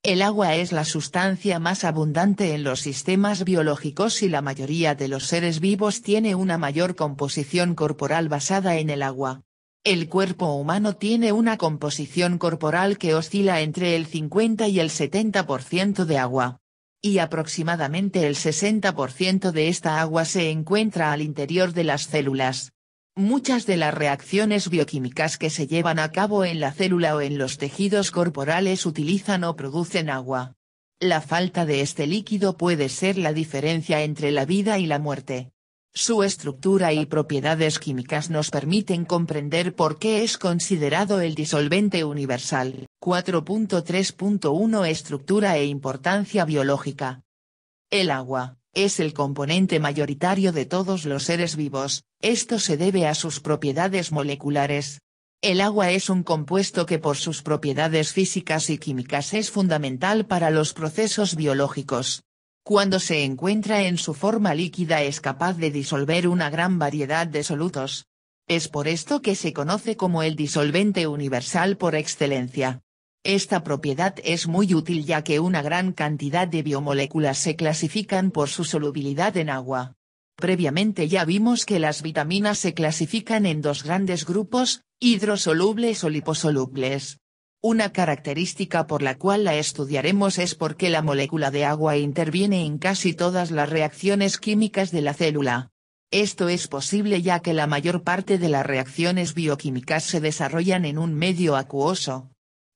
El agua es la sustancia más abundante en los sistemas biológicos y la mayoría de los seres vivos tiene una mayor composición corporal basada en el agua. El cuerpo humano tiene una composición corporal que oscila entre el 50 y el 70% de agua. Y aproximadamente el 60% de esta agua se encuentra al interior de las células. Muchas de las reacciones bioquímicas que se llevan a cabo en la célula o en los tejidos corporales utilizan o producen agua. La falta de este líquido puede ser la diferencia entre la vida y la muerte. Su estructura y propiedades químicas nos permiten comprender por qué es considerado el disolvente universal. 4.3.1 Estructura e importancia biológica. El agua, es el componente mayoritario de todos los seres vivos, esto se debe a sus propiedades moleculares. El agua es un compuesto que por sus propiedades físicas y químicas es fundamental para los procesos biológicos. Cuando se encuentra en su forma líquida es capaz de disolver una gran variedad de solutos. Es por esto que se conoce como el disolvente universal por excelencia. Esta propiedad es muy útil ya que una gran cantidad de biomoléculas se clasifican por su solubilidad en agua. Previamente ya vimos que las vitaminas se clasifican en dos grandes grupos, hidrosolubles o liposolubles. Una característica por la cual la estudiaremos es porque la molécula de agua interviene en casi todas las reacciones químicas de la célula. Esto es posible ya que la mayor parte de las reacciones bioquímicas se desarrollan en un medio acuoso.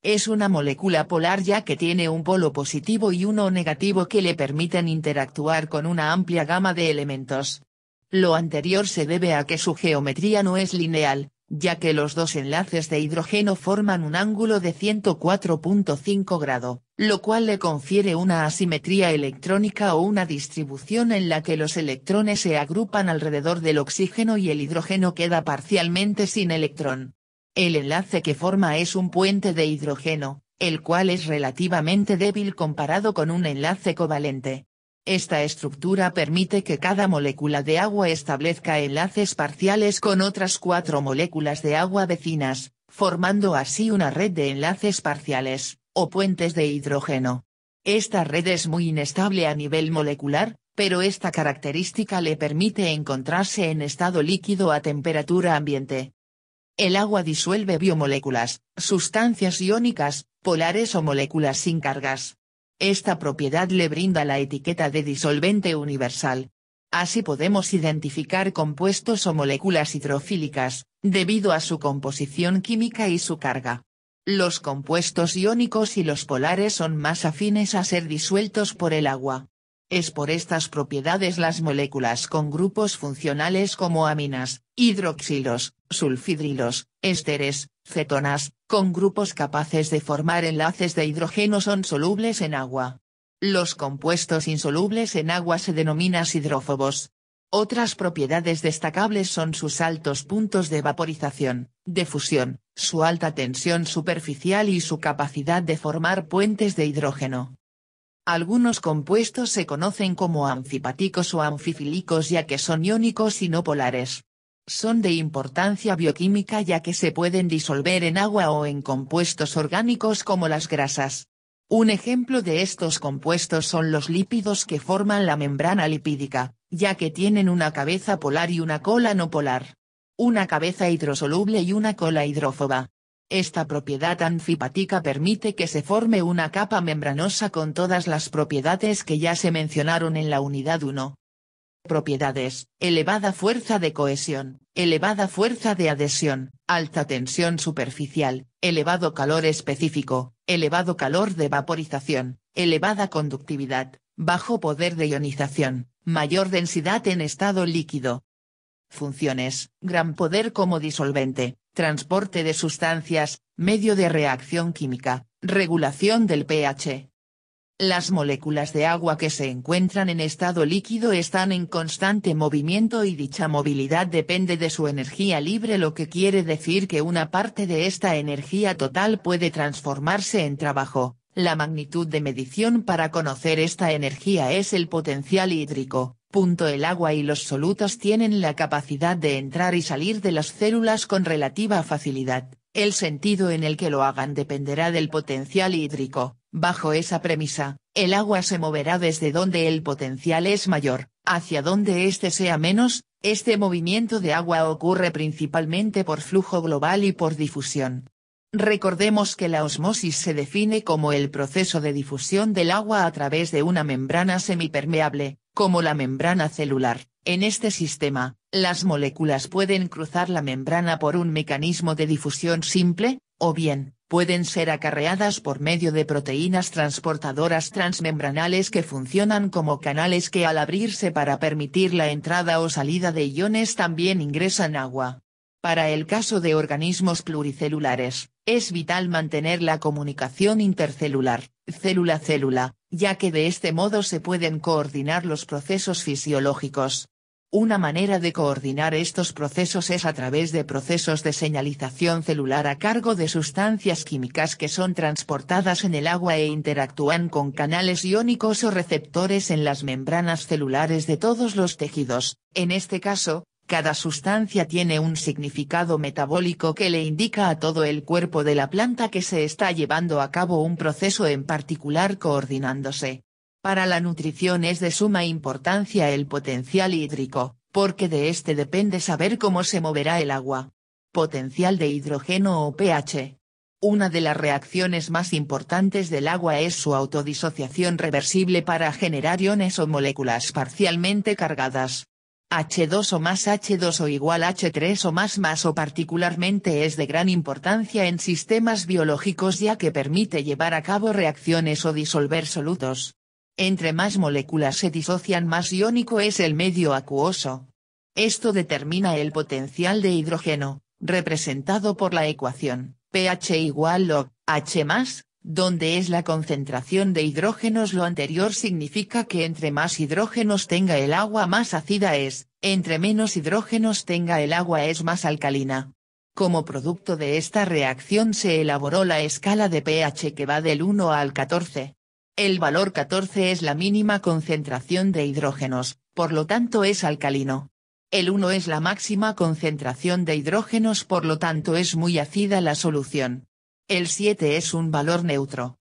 Es una molécula polar ya que tiene un polo positivo y uno negativo que le permiten interactuar con una amplia gama de elementos. Lo anterior se debe a que su geometría no es lineal, ya que los dos enlaces de hidrógeno forman un ángulo de 104.5 grado, lo cual le confiere una asimetría electrónica o una distribución en la que los electrones se agrupan alrededor del oxígeno y el hidrógeno queda parcialmente sin electrón. El enlace que forma es un puente de hidrógeno, el cual es relativamente débil comparado con un enlace covalente. Esta estructura permite que cada molécula de agua establezca enlaces parciales con otras cuatro moléculas de agua vecinas, formando así una red de enlaces parciales, o puentes de hidrógeno. Esta red es muy inestable a nivel molecular, pero esta característica le permite encontrarse en estado líquido a temperatura ambiente. El agua disuelve biomoléculas, sustancias iónicas, polares o moléculas sin cargas. Esta propiedad le brinda la etiqueta de disolvente universal. Así podemos identificar compuestos o moléculas hidrofílicas, debido a su composición química y su carga. Los compuestos iónicos y los polares son más afines a ser disueltos por el agua. Es por estas propiedades las moléculas con grupos funcionales como aminas, hidroxilos, sulfidrilos, ésteres, cetonas, con grupos capaces de formar enlaces de hidrógeno son solubles en agua. Los compuestos insolubles en agua se denominan hidrófobos. Otras propiedades destacables son sus altos puntos de vaporización, de fusión, su alta tensión superficial y su capacidad de formar puentes de hidrógeno. Algunos compuestos se conocen como anfipáticos o anfifílicos ya que son iónicos y no polares. Son de importancia bioquímica ya que se pueden disolver en agua o en compuestos orgánicos como las grasas. Un ejemplo de estos compuestos son los lípidos que forman la membrana lipídica, ya que tienen una cabeza polar y una cola no polar. Una cabeza hidrosoluble y una cola hidrófoba. Esta propiedad anfipática permite que se forme una capa membranosa con todas las propiedades que ya se mencionaron en la unidad 1. Propiedades, elevada fuerza de cohesión, elevada fuerza de adhesión, alta tensión superficial, elevado calor específico, elevado calor de vaporización, elevada conductividad, bajo poder de ionización, mayor densidad en estado líquido. Funciones, gran poder como disolvente, transporte de sustancias, medio de reacción química, regulación del pH, las moléculas de agua que se encuentran en estado líquido están en constante movimiento y dicha movilidad depende de su energía libre lo que quiere decir que una parte de esta energía total puede transformarse en trabajo. La magnitud de medición para conocer esta energía es el potencial hídrico, el agua y los solutos tienen la capacidad de entrar y salir de las células con relativa facilidad, el sentido en el que lo hagan dependerá del potencial hídrico. Bajo esa premisa, el agua se moverá desde donde el potencial es mayor, hacia donde éste sea menos, este movimiento de agua ocurre principalmente por flujo global y por difusión. Recordemos que la osmosis se define como el proceso de difusión del agua a través de una membrana semipermeable, como la membrana celular. En este sistema, las moléculas pueden cruzar la membrana por un mecanismo de difusión simple, o bien, pueden ser acarreadas por medio de proteínas transportadoras transmembranales que funcionan como canales que al abrirse para permitir la entrada o salida de iones también ingresan agua. Para el caso de organismos pluricelulares, es vital mantener la comunicación intercelular, célula-célula, ya que de este modo se pueden coordinar los procesos fisiológicos, una manera de coordinar estos procesos es a través de procesos de señalización celular a cargo de sustancias químicas que son transportadas en el agua e interactúan con canales iónicos o receptores en las membranas celulares de todos los tejidos. En este caso, cada sustancia tiene un significado metabólico que le indica a todo el cuerpo de la planta que se está llevando a cabo un proceso en particular coordinándose. Para la nutrición es de suma importancia el potencial hídrico, porque de este depende saber cómo se moverá el agua. Potencial de hidrógeno o pH. Una de las reacciones más importantes del agua es su autodisociación reversible para generar iones o moléculas parcialmente cargadas. H2 o más H2 o igual H3 o más más o particularmente es de gran importancia en sistemas biológicos ya que permite llevar a cabo reacciones o disolver solutos. Entre más moléculas se disocian más iónico es el medio acuoso. Esto determina el potencial de hidrógeno, representado por la ecuación, pH igual log, H más, donde es la concentración de hidrógenos. Lo anterior significa que entre más hidrógenos tenga el agua más ácida es, entre menos hidrógenos tenga el agua es más alcalina. Como producto de esta reacción se elaboró la escala de pH que va del 1 al 14. El valor 14 es la mínima concentración de hidrógenos, por lo tanto es alcalino. El 1 es la máxima concentración de hidrógenos por lo tanto es muy ácida la solución. El 7 es un valor neutro.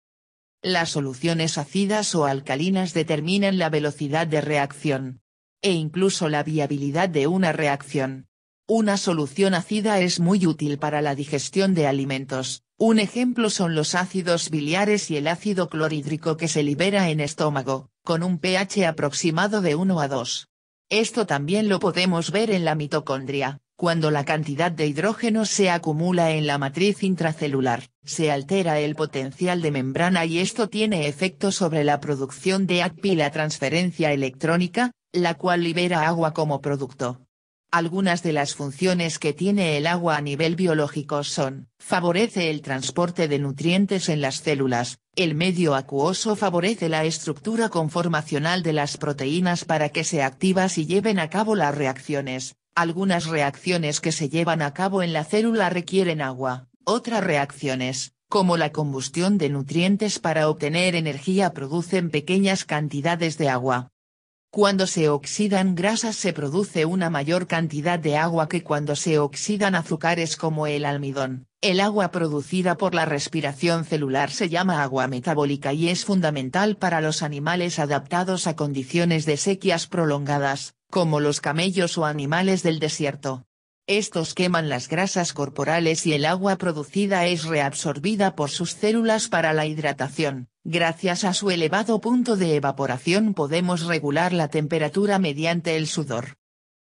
Las soluciones ácidas o alcalinas determinan la velocidad de reacción. E incluso la viabilidad de una reacción. Una solución ácida es muy útil para la digestión de alimentos, un ejemplo son los ácidos biliares y el ácido clorhídrico que se libera en estómago, con un pH aproximado de 1 a 2. Esto también lo podemos ver en la mitocondria, cuando la cantidad de hidrógeno se acumula en la matriz intracelular, se altera el potencial de membrana y esto tiene efecto sobre la producción de ATP y la transferencia electrónica, la cual libera agua como producto. Algunas de las funciones que tiene el agua a nivel biológico son, favorece el transporte de nutrientes en las células, el medio acuoso favorece la estructura conformacional de las proteínas para que se activas y lleven a cabo las reacciones, algunas reacciones que se llevan a cabo en la célula requieren agua, otras reacciones, como la combustión de nutrientes para obtener energía producen pequeñas cantidades de agua. Cuando se oxidan grasas se produce una mayor cantidad de agua que cuando se oxidan azúcares como el almidón. El agua producida por la respiración celular se llama agua metabólica y es fundamental para los animales adaptados a condiciones de sequías prolongadas, como los camellos o animales del desierto. Estos queman las grasas corporales y el agua producida es reabsorbida por sus células para la hidratación. Gracias a su elevado punto de evaporación podemos regular la temperatura mediante el sudor.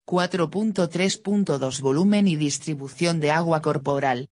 4.3.2 Volumen y distribución de agua corporal.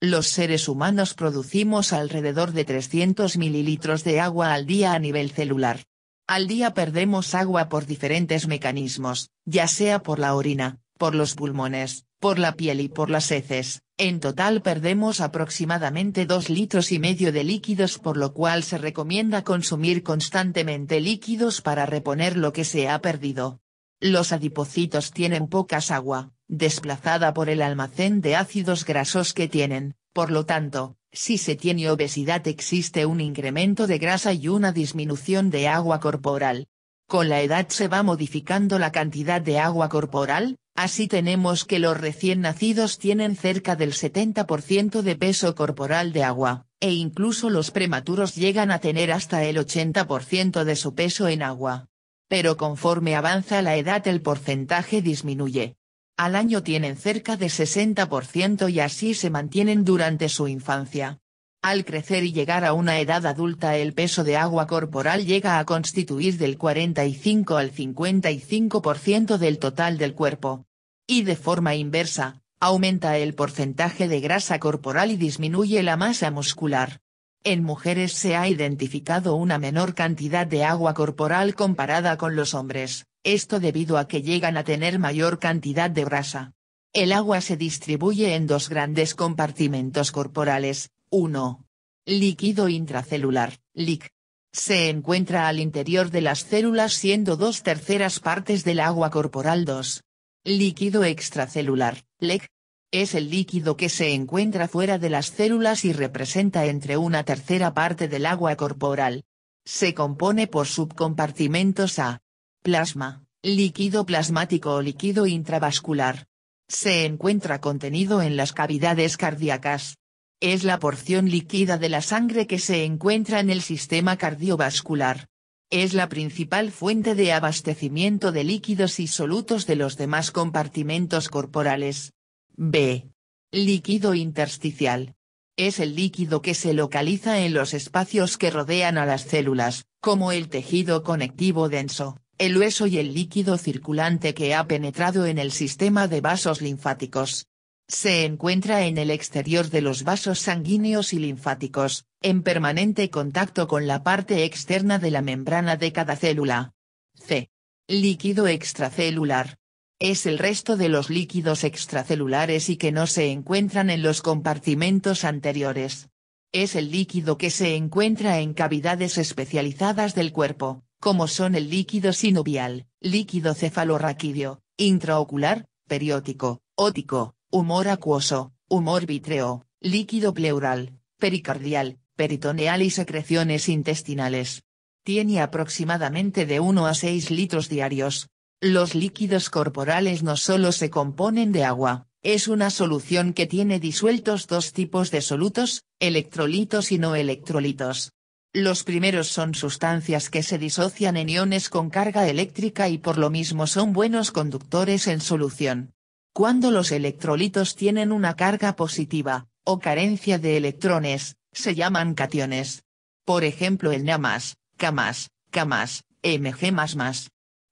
Los seres humanos producimos alrededor de 300 mililitros de agua al día a nivel celular. Al día perdemos agua por diferentes mecanismos, ya sea por la orina, por los pulmones, por la piel y por las heces. En total perdemos aproximadamente 2 litros y medio de líquidos por lo cual se recomienda consumir constantemente líquidos para reponer lo que se ha perdido. Los adipocitos tienen pocas agua, desplazada por el almacén de ácidos grasos que tienen, por lo tanto, si se tiene obesidad existe un incremento de grasa y una disminución de agua corporal, con la edad se va modificando la cantidad de agua corporal, así tenemos que los recién nacidos tienen cerca del 70% de peso corporal de agua, e incluso los prematuros llegan a tener hasta el 80% de su peso en agua. Pero conforme avanza la edad el porcentaje disminuye. Al año tienen cerca de 60% y así se mantienen durante su infancia. Al crecer y llegar a una edad adulta el peso de agua corporal llega a constituir del 45 al 55% del total del cuerpo. Y de forma inversa, aumenta el porcentaje de grasa corporal y disminuye la masa muscular. En mujeres se ha identificado una menor cantidad de agua corporal comparada con los hombres, esto debido a que llegan a tener mayor cantidad de grasa. El agua se distribuye en dos grandes compartimentos corporales, 1. Líquido intracelular, LIC. Se encuentra al interior de las células siendo dos terceras partes del agua corporal 2. Líquido extracelular, LEC. Es el líquido que se encuentra fuera de las células y representa entre una tercera parte del agua corporal. Se compone por subcompartimentos A. Plasma, líquido plasmático o líquido intravascular. Se encuentra contenido en las cavidades cardíacas, es la porción líquida de la sangre que se encuentra en el sistema cardiovascular. Es la principal fuente de abastecimiento de líquidos y solutos de los demás compartimentos corporales. B. Líquido intersticial. Es el líquido que se localiza en los espacios que rodean a las células, como el tejido conectivo denso, el hueso y el líquido circulante que ha penetrado en el sistema de vasos linfáticos. Se encuentra en el exterior de los vasos sanguíneos y linfáticos, en permanente contacto con la parte externa de la membrana de cada célula. C. Líquido extracelular. Es el resto de los líquidos extracelulares y que no se encuentran en los compartimentos anteriores. Es el líquido que se encuentra en cavidades especializadas del cuerpo, como son el líquido sinovial, líquido cefalorraquídeo, intraocular, periótico, ótico, humor acuoso, humor vítreo, líquido pleural, pericardial, peritoneal y secreciones intestinales. Tiene aproximadamente de 1 a 6 litros diarios. Los líquidos corporales no solo se componen de agua, es una solución que tiene disueltos dos tipos de solutos, electrolitos y no electrolitos. Los primeros son sustancias que se disocian en iones con carga eléctrica y por lo mismo son buenos conductores en solución. Cuando los electrolitos tienen una carga positiva, o carencia de electrones, se llaman cationes. Por ejemplo el Na+, K+, K+, Mg++.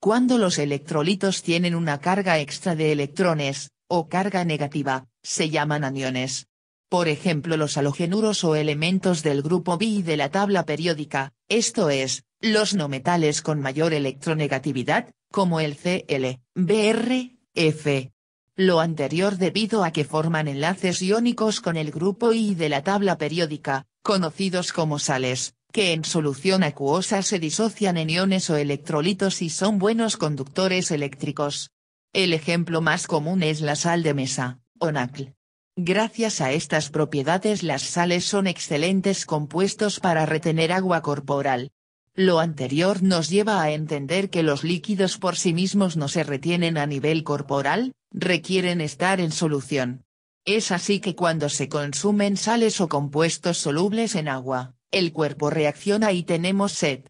Cuando los electrolitos tienen una carga extra de electrones, o carga negativa, se llaman aniones. Por ejemplo los halogenuros o elementos del grupo y de la tabla periódica, esto es, los no metales con mayor electronegatividad, como el Cl, Br, F, lo anterior debido a que forman enlaces iónicos con el grupo I de la tabla periódica, conocidos como sales, que en solución acuosa se disocian en iones o electrolitos y son buenos conductores eléctricos. El ejemplo más común es la sal de mesa, NACL. Gracias a estas propiedades las sales son excelentes compuestos para retener agua corporal. Lo anterior nos lleva a entender que los líquidos por sí mismos no se retienen a nivel corporal, requieren estar en solución. Es así que cuando se consumen sales o compuestos solubles en agua, el cuerpo reacciona y tenemos sed.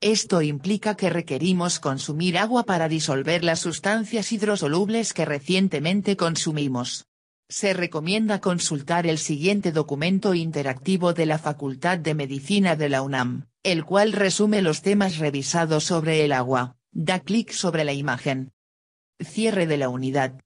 Esto implica que requerimos consumir agua para disolver las sustancias hidrosolubles que recientemente consumimos. Se recomienda consultar el siguiente documento interactivo de la Facultad de Medicina de la UNAM, el cual resume los temas revisados sobre el agua. Da clic sobre la imagen. Cierre de la unidad.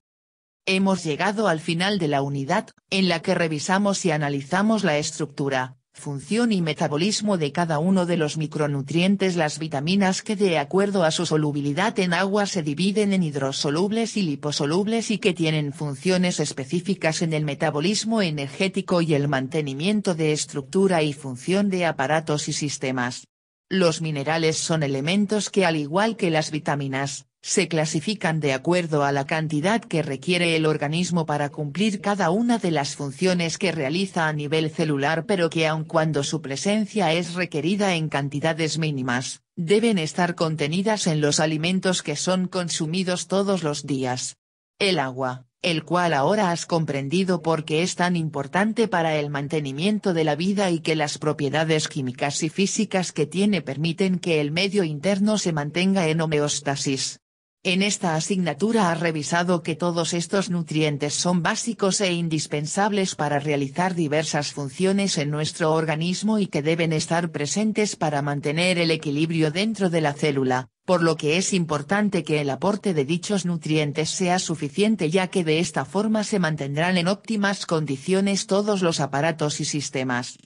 Hemos llegado al final de la unidad, en la que revisamos y analizamos la estructura, función y metabolismo de cada uno de los micronutrientes las vitaminas que de acuerdo a su solubilidad en agua se dividen en hidrosolubles y liposolubles y que tienen funciones específicas en el metabolismo energético y el mantenimiento de estructura y función de aparatos y sistemas. Los minerales son elementos que al igual que las vitaminas, se clasifican de acuerdo a la cantidad que requiere el organismo para cumplir cada una de las funciones que realiza a nivel celular pero que aun cuando su presencia es requerida en cantidades mínimas, deben estar contenidas en los alimentos que son consumidos todos los días. El agua, el cual ahora has comprendido por qué es tan importante para el mantenimiento de la vida y que las propiedades químicas y físicas que tiene permiten que el medio interno se mantenga en homeostasis. En esta asignatura ha revisado que todos estos nutrientes son básicos e indispensables para realizar diversas funciones en nuestro organismo y que deben estar presentes para mantener el equilibrio dentro de la célula, por lo que es importante que el aporte de dichos nutrientes sea suficiente ya que de esta forma se mantendrán en óptimas condiciones todos los aparatos y sistemas.